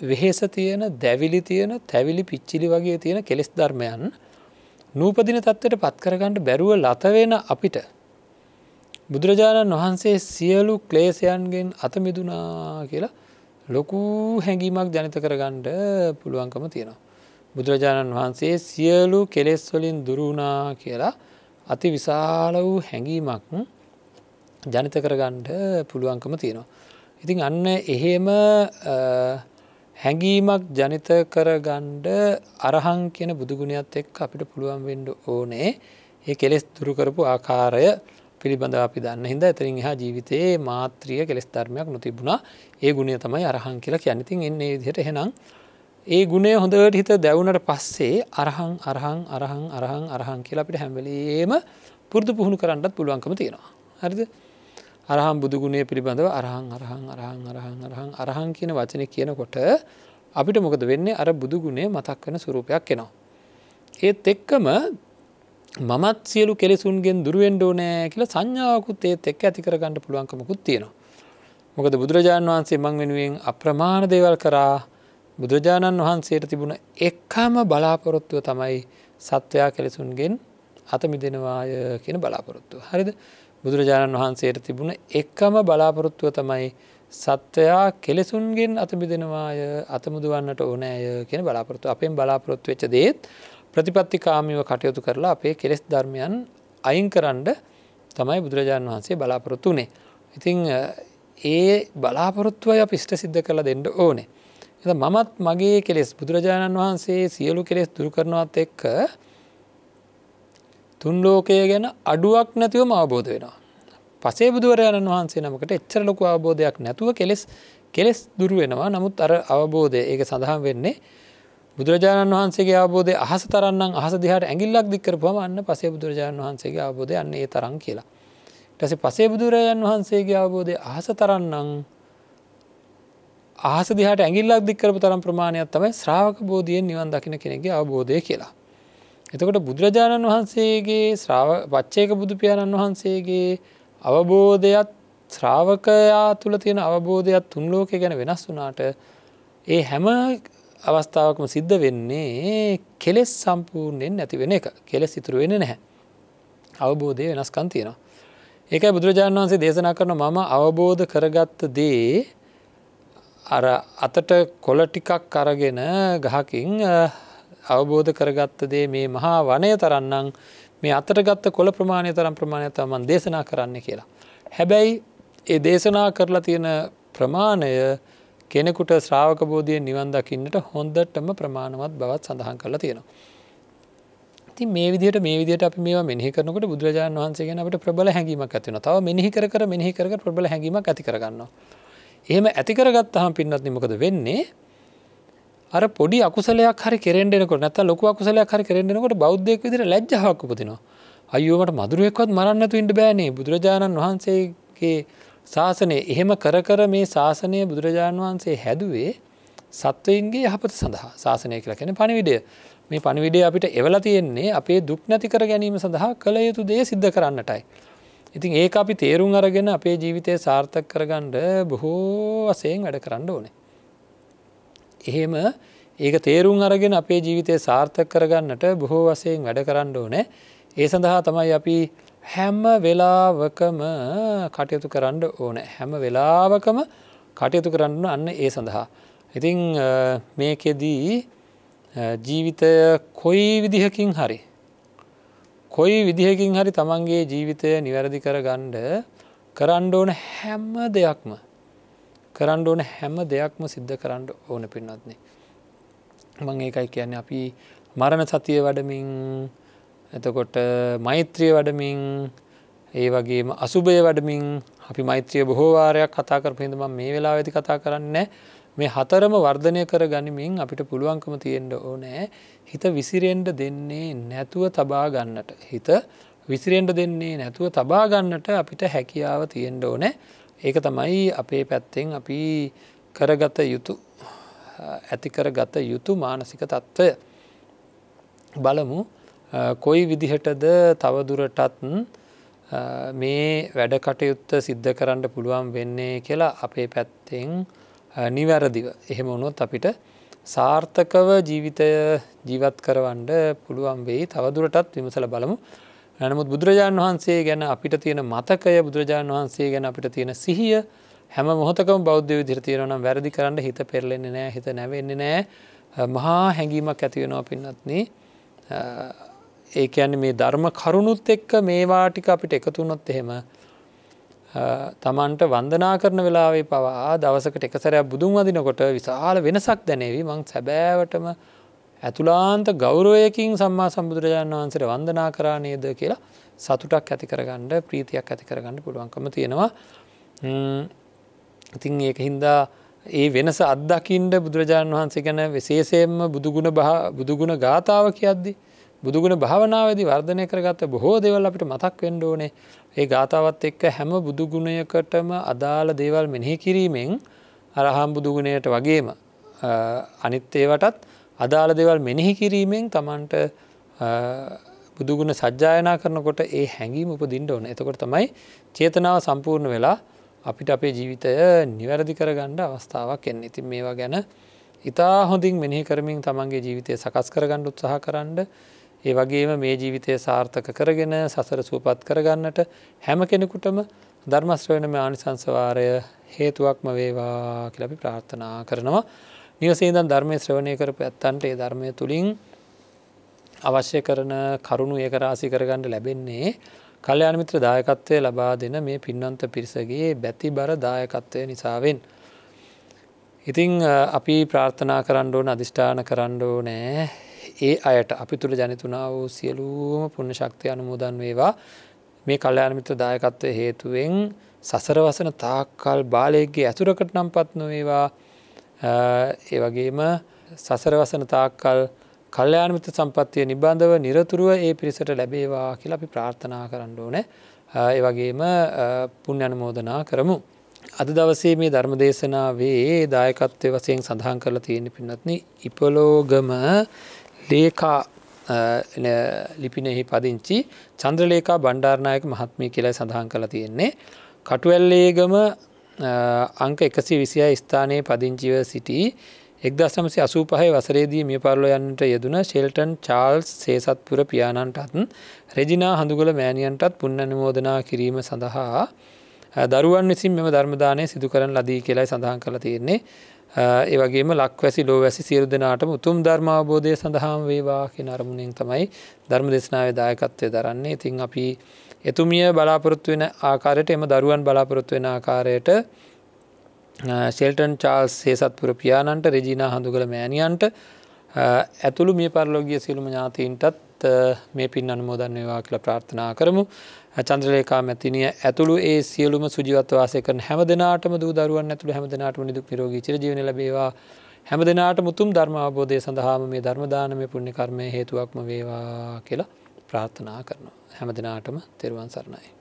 වෙහෙස තියෙන දැවිලි තියෙන තැවිලි පිච්චිලි වගේ තියෙන කෙලෙස් ධර්මයන් නූපදින තත්ත්වයට පත්කරගන්නට බැරුව ලතවෙන අපිට බුදුරජාණන් වහන්සේ සියලු ක්ලේසයන්ගෙන් අතමිදුනා කියලා ලොකු හැඟීමක් ජනිත කරගණ්ඩ පුළුවන්කම තියෙනවා. බුදුරජාණන් වහන්සේ සියලු කෙලෙස්වලින් දුරුණා කියලා අති විශාල වූ හැඟීමක් ජනිත කරගණ්ඩ පුළුවන්කම තියෙනවා. ඉතින් අන්න එහෙම හැඟීමක් ජනිත කරගණ්ඩ අරහං කියන බුදුගුණත් එක් අපිට පුළුවන් වෙන්ඩ ඕනේ ඒ කෙලෙස් දුරුකරපු ආකාරය පිළිබඳ අපි දන්න හිද ඇතරින් හා ජීවිතයේ මාත්‍රිය කෙස් ධර්මයක් නොතිබුණා ඒ ගුණය තමයි අරහං කියලා කියනතින් එන්නේ දිට හෙනම් ඒ ගුණේ හොඳට හිත දැවුණට පස්සේ අරහං අරහං අරහං අරහං අරහං කියලා අපිට හැමලීම පුරදු පුහුණු කරන්නත් පුළුවන්කම තියෙනවා හරිද අරහම් බුදුගුණේ පිළිබඳව අරහං අරහං අරහං අරහං අරහං අරහං කියන වචනය කියනකොට අපිට මොකද වෙන්නේ අර බුදුගුණේ මතක් වෙන සුරූපයක් එනවා. ඒත් එක්කම මමත් සියලු කෙලෙසුන්ගෙන් දුරුවෙන්ඩ ඕනෑ කියලා සංඥාවකුත් ඒත් එක් ඇති කරගන්නඩ පුළුවන්කමකුත් තියෙනවා. මොකද බුදුරජාණන් වහන්සේ මං වෙනුවෙන් අප්‍රමාණ දේවල් කරා බුදුරජාණන් වහන්සේට තිබුණ එක්කාම බලාපොරොත්තුව තමයි සත්වයා කෙලෙසුන්ගෙන් අතමි දෙනවාය කියන බලාපොරොත්තු. හරිද බුදුරජාණන් වහන්සේට තිබුණ එක්කම බලාපොරොත්තුව තමයි සත්වයා කෙලෙසුන්ගෙන් අතබිදෙනවාය අතමුදුවන්නට ඕනෑය කියෙන බලාපොරොත්තු අපෙන් බලාපොරොත්තු වෙච්ච දේත් ප්‍රතිපත්තිකාමිව කටයුතු කරලා අපේ කෙලෙස් ධර්මයන් අයින් කරන්ඩ තමයි බුදුරජාණන් වහන්සේ බලාපොරොත්තු වනේ. ඉතිං ඒ බලාපොරොත්තුවය පිෂ්ට සිද්ධ කරලා දෙන්න ඕනේ. එ මමත් මගේ කෙලෙස් බුදුරජාණන් වහන්සේ සියලු කෙලෙස් දුරු කරනවත් එක්ක තුන් ලෝකය ගැන අඩුවක් නැතිවම අවබෝධ වෙනවා. පසේ බුදුවරයණන් වහන්සේ නමකට එච්චර ලොකු අවබෝධයක් නැතුව කෙලෙස් කෙලෙස් දුරු වෙනවා නමුත් අර අවබෝධය ඒක සඳහන් වෙන්නේ බුදුරජාණන් වහන්සේගේ අවබෝධය අහස තරන්නම් අහස දිහාට ඇඟිල්ලක් දික් කරපුවම අන්න පසේ බුදුරජාණන් වහන්සේගේ අවබෝධය අන්න ඒ තරම් කියලා. ඊට පස්සේ පසේ බුදුරජාණන් වහන්සේගේ අවබෝධය අහස තරන්නම් අහස දිහාට ඇඟිල්ලක් දික් කරපු තරම් ප්‍රමාණයක් තමයි ශ්‍රාවක බෝධියෙන් නිවන් දකින්න කෙනෙක්ගේ අවබෝධය කියලා. එතකොට බුදුරජාණන් වහන්සේගේ වච්චේක බුදුපාණන් වහන්සේගේ අවබෝධයත් ශ්‍රාවකයා තුළ තියෙන අවබෝධයක් තුන් ලෝක ගැන වෙනස් වුනාට ඒ හැම අවස්ථාවකම සිද්ධ වෙන්නේ කෙලෙස් සම්පූර්ණයෙන් නැතිවෙන එක කෙලෙස් ඉතුරු වෙන නැහැ. අවබෝධය වෙනස්කන් තියෙනවා. ඒකයි බුදුරජාණන් වහන්සේ දේශනා කරන මම අවබෝධ කරගත්ත දේ අර අතට කොල ටිකක් අරගෙන ගහකින් අවබෝධ කරගත්ත දේ මේ මහා වනය තරන්නම් මේ අතට ගත්ත කොළ ප්‍රමාණය තරම් ප්‍රමාණය තමන් දේශනා කරන්න කියලා. හැබැයි ඒ දේශනා කරලා තියෙන ප්‍රමාණය කෙනෙකුට ශ්‍රාවක බෝධිය නිවන් දකින්නට හොන්දටම ප්‍රමාණවත් බවත් සඳහන් කරලා තියෙනවා. ති මේ විදිට මේ විදිට අපි මේ මෙහි කරනකට බුදුරජාන් වහන්සේ අපට ප්‍රබල හැඟීමක් ඇතින තව මෙහි කර මෙහි කර ප්‍රබල හැඟීමක් ඇති කරගන්නවා. එහෙම ඇතිකරගත් හම් පින්නත් නිමකද වෙන්නේ අර පොඩි අකුසලයක් හරි කෙරෙන්ඩෙනකොට නැත ලොක අකුසලයක් හරි කෙරෙන්ඩෙනකොට බෞද්ධයක් විදිර ලැජ්ජහක් උපතිනවා අයෝමට මදුරුවෙක්වත් මරන්නතු ඉන්ඩ බෑනේ බුදුරජාණන් වහන්සේගේ ශාසනය එහෙම කර කර මේ ශාසනය බුදුරජාණන් වහන්සේ හැදුවේ සත්වයින්ගේ යහපත සඳහා ශාසනය කියලා කෙන පණිවිඩය මේ පණිවිඩේ අපිට එවලා තියෙන්නේ අපේ දුක් නැති කර ගැනීම සඳහා කළ යුතු දේ සිද්ධ කරන්නටයි. ඉතින් ඒක අපි තේරුම් අරගෙන අපේ ජීවිතය සාර්ථක කරගණ්ඩ බොහෝ වසයෙන් වැඩ කරන්න ඕනේ. එහෙම ඒක තේරුම් අරගෙන අපේ ජීවිතය සාර්ථක කරගන්නට බොහෝ වසයෙන් වැඩ කරන්න ඕනෑ. ඒ සඳහා තමයි අපි හැම වෙලාවකම කටයුතු කරන්න ඕන හැම වෙලාවකම කටයුතු කරන්න අන්න ඒ සඳහා. ඉතිං මේකෙදී ජීවිතය කොයි විදිහකින් හරි. කොයි විදිහකින් හරි තමන්ගේ ජීවිතය නිවැරදි කර ගණ්ඩ කරන්න ඕන හැම්ම දෙයක්ම කරන්න ඕන හැම දෙයක්ම සිද්ධ කරන්න ඕන පින්නත්න. මං ඒකයි කියන්න අපි මරණ සතිය වඩමින් එතකොට මෛත්‍රිය වඩමින් ඒ වගේ අසුභය වඩමින් අපි මෛත්‍රිය බොහෝවාරයක් කතා කර පිඳම මේ වෙලා ඇති කතා කරන්න මේ හතරම වර්ධනය කර ගනිමින් අපිට පුළුවන්කම තියෙන්ට ඕනෑ හිත විසිරෙන්ට දෙන්නේ නැතුව තබා ගන්නට හිත විසිරෙන්ට දෙන්නේ නැතුව තබා ගන්නට අපිට හැකියාව තියෙන්ට ඕනෑ ඒක තමයි අපේ පැත්තෙන් අපි කරගත යුතු ඇතිකර ගත යුතු මානසික තත්ත්වය බලමු කොයි විදිහටද තවදුරටත් මේ වැඩ කටයුත්ත සිද්ධ කරන්න පුළුවන් වෙන්නේ කියලා අපේ පැත්තෙන් නිවැරදිව. එහෙම වුණොත් අපිට සාර්ථකව ජීවිතය ජීවත් කරවන්ඩ පුළුවන් වෙයි තවදුරටත් විමසල බලමු නමුත් බුදුරජාණන් වහන්සේ ගැන අපිට තියෙන මතකය බුදුරජාණන් වහන්සේ ගැන අපිට තියෙන සිහිය හැම මොහොතකම බෞද්ධ විදිර තියෙනවනම් වැරදි කරන්න හිත පෙරලෙන්නේ නෑ හිත නැවෙන්නේ නෑ මහා හැඟීමක් ඇතිවෙනවා පින්නත්න ඒක ඇන්න මේ ධර්ම කරුණුත් එක්ක මේවාටික අපිට එකතුනොත් එහෙම තමන්ට වන්දනා කරන වෙලාවේ පවා දවසකට එකසරයක් බුදුන් වදිනකොට විශාල වෙනසක් දැනේවි මං සැබෑවටම ඇතුලාන්ත ගෞරවයකින් සම්මා සම්බුදුරජාණන් වහන්සට වන්දනා කරා නේද කියලා සතුටක් ඇති කරගන්න ප්‍රීතියක් ඇති කරගන්න පුළුවන්කම තියෙනවා ඉතින් ඒක හින්දා ඒ වෙනස අත්දකින්ට බුදුරජාණන් වහන්සේ ගැන විශේෂයෙන්ම බුදුගුණ බුදුගුණ ගාථාව කියද්දි බුදුගුණ භාවනාවදි වර්ධනය කරගත්ත බොහෝ දෙවල් අපිට මතක් වෙන්ඩ ඕනේ ඒ ගාථාවත් එක්ක හැම බුදුගුණයකටම අදාළ දේවල් මෙනෙහි කිරීමෙන් අරහම් බුදුගුණයට වගේම අනිත් ඒවටත් අදාළ දෙවල් මෙනෙහි කිරීමෙන් තමන්ට බුදුගුණ සජ්ජායනා කරනකොට ඒ හැඟීම උපදින්ට ඕන එතකොට තමයි චේතනාව සම්පූර්ණ වෙලා අපිට අපේ ජීවිතය නිවැරදි කරගණ්ඩ අවස්ථාවක් එන්න ඉතින් මේවා ගැන ඉතා හොඳින් මෙනෙහි කරමින් තමන්ගේ ජීවිතය සකස් කරගණ්ඩ උත්සාහ කරන්න ඒ වගේම මේ ජීවිතය සාර්ථක කරගෙන සසර සූපත් කරගන්නට හැම කෙනෙකුටම ධර්මස්්‍රවනම ආනිසංසවාරය හේතුවක්ම වේවා කියලපි ප්‍රාර්ථනා කරනවා නිවසේදන් ධර්මය ශ්‍රවණය කරපු ඇත්තන්ට ඒ ධර්මය තුළින් අවශ්‍ය කරන කරුණු ඒකරාසි කරගන්නට ලැබෙන්නේ කල්්‍යයානමිත්‍ර දායකත්වය ලබා දෙන මේ පින්නන්ත පිරිසගේ බැති බර දායකත්වය නිසාවෙන්. ඉතිං අපි ප්‍රාර්ථනා කරණ්ඩෝන අධිෂ්ඨාන කරණ්ඩෝ නෑ ඒ අයට අපි තුළ ජනිතුනා වූ සියලූම පුුණ ශක්තිය අනුමුදන් වේවා මේ කල්්‍යයානමිත්‍ර දායකත්වය හේතුවෙන් සසර වසන තාක්කල් බාලයගේ ඇතුරකට නම් පත් නොවේවා ඒ වගේම සසර වසන තාක්කල් කල්්‍යයානමිත සම්පත්තිය නිබන්ධව නිරතුරුව ඒ පිරිසට ලැබේවා කියල අපි ප්‍රාර්ථනා කරන්න ඕනෑ ඒ වගේම පුුණ අනමෝදනා කරමු. අද දවසේ මේ ධර්ම දේශනාවේ දායකත්වය වසයෙන් සඳහන් කරලා තියෙන පිනත්න ඉපලෝගම ලේකා ලිපිනෙහි පදිංචි චන්ද්‍රලේකා බණ්ඩාරණයක මහත්මය කියලයි සඳහන් කළ තියෙන්නේ. කටුවැල්ලේගම අංක එකසි විසිය ස්ථානයේ පදිංචිව සිටි එක්දස්නමසි අසූ පහහි වසරේදී මිය පරලෝ යන්නට යෙදුන ශෙල්ටන් චාල්ස් සේසත්පුර පියාණන්ටත් රෙජිනා හඳුගල මෑණියන්ටත් පුන්නනිමෝදනා කිරීම සඳහා දරුවන් විසින් මෙම ධර්මදානය සිදු කරන ලදී කියලායි සඳහන් කළ තියෙන්නේ ඒවගේම ලක්වැසි ලෝවැසි සියරු දෙනාටම උතුම් ධර්මාබෝධය සඳහාම් වේවා කිය නරමුණින් තමයි ධර්ම දෙශනාව දායකත්වය දරන්නේ ඉතිං අපි එතුමිය බලාපොරොත්තු වෙන ආකාරයට එම දරුවන් බලාපොරොත්තු වෙන ආකාරයට සෙල්ටන් චාල්ස් සේසත්පුර පියාණන්ට රෙජිනා හඳුගල මෑණියන්ට ඇතුළු මිය පරලෝගිය සිළුම ඥාතීන්ටත් මේ පින් අනුමෝදන් වේවා කියලා ප්‍රාර්ථනා කරමු චන්ද්‍රලේකා මැතිනිය ඇතුළු ඒ සියලුම සුජිවත්වාසය කරන හැම දෙනාටම දූ දරුවන් ඇතුළු හැම දෙනාටම නිදුක් නිරෝගී චිරජීවන ලැබේවා හැම දෙනාට මුතුම් ධර්ම අවබෝධය සඳහාම මේ ධර්මදානමය පුණ්‍ය කර්මය හේතුවක්ම වේවා කියලා ප්‍රාර්ථනා කරනවා හැමදිනාටම තෙරුවන් සරණයි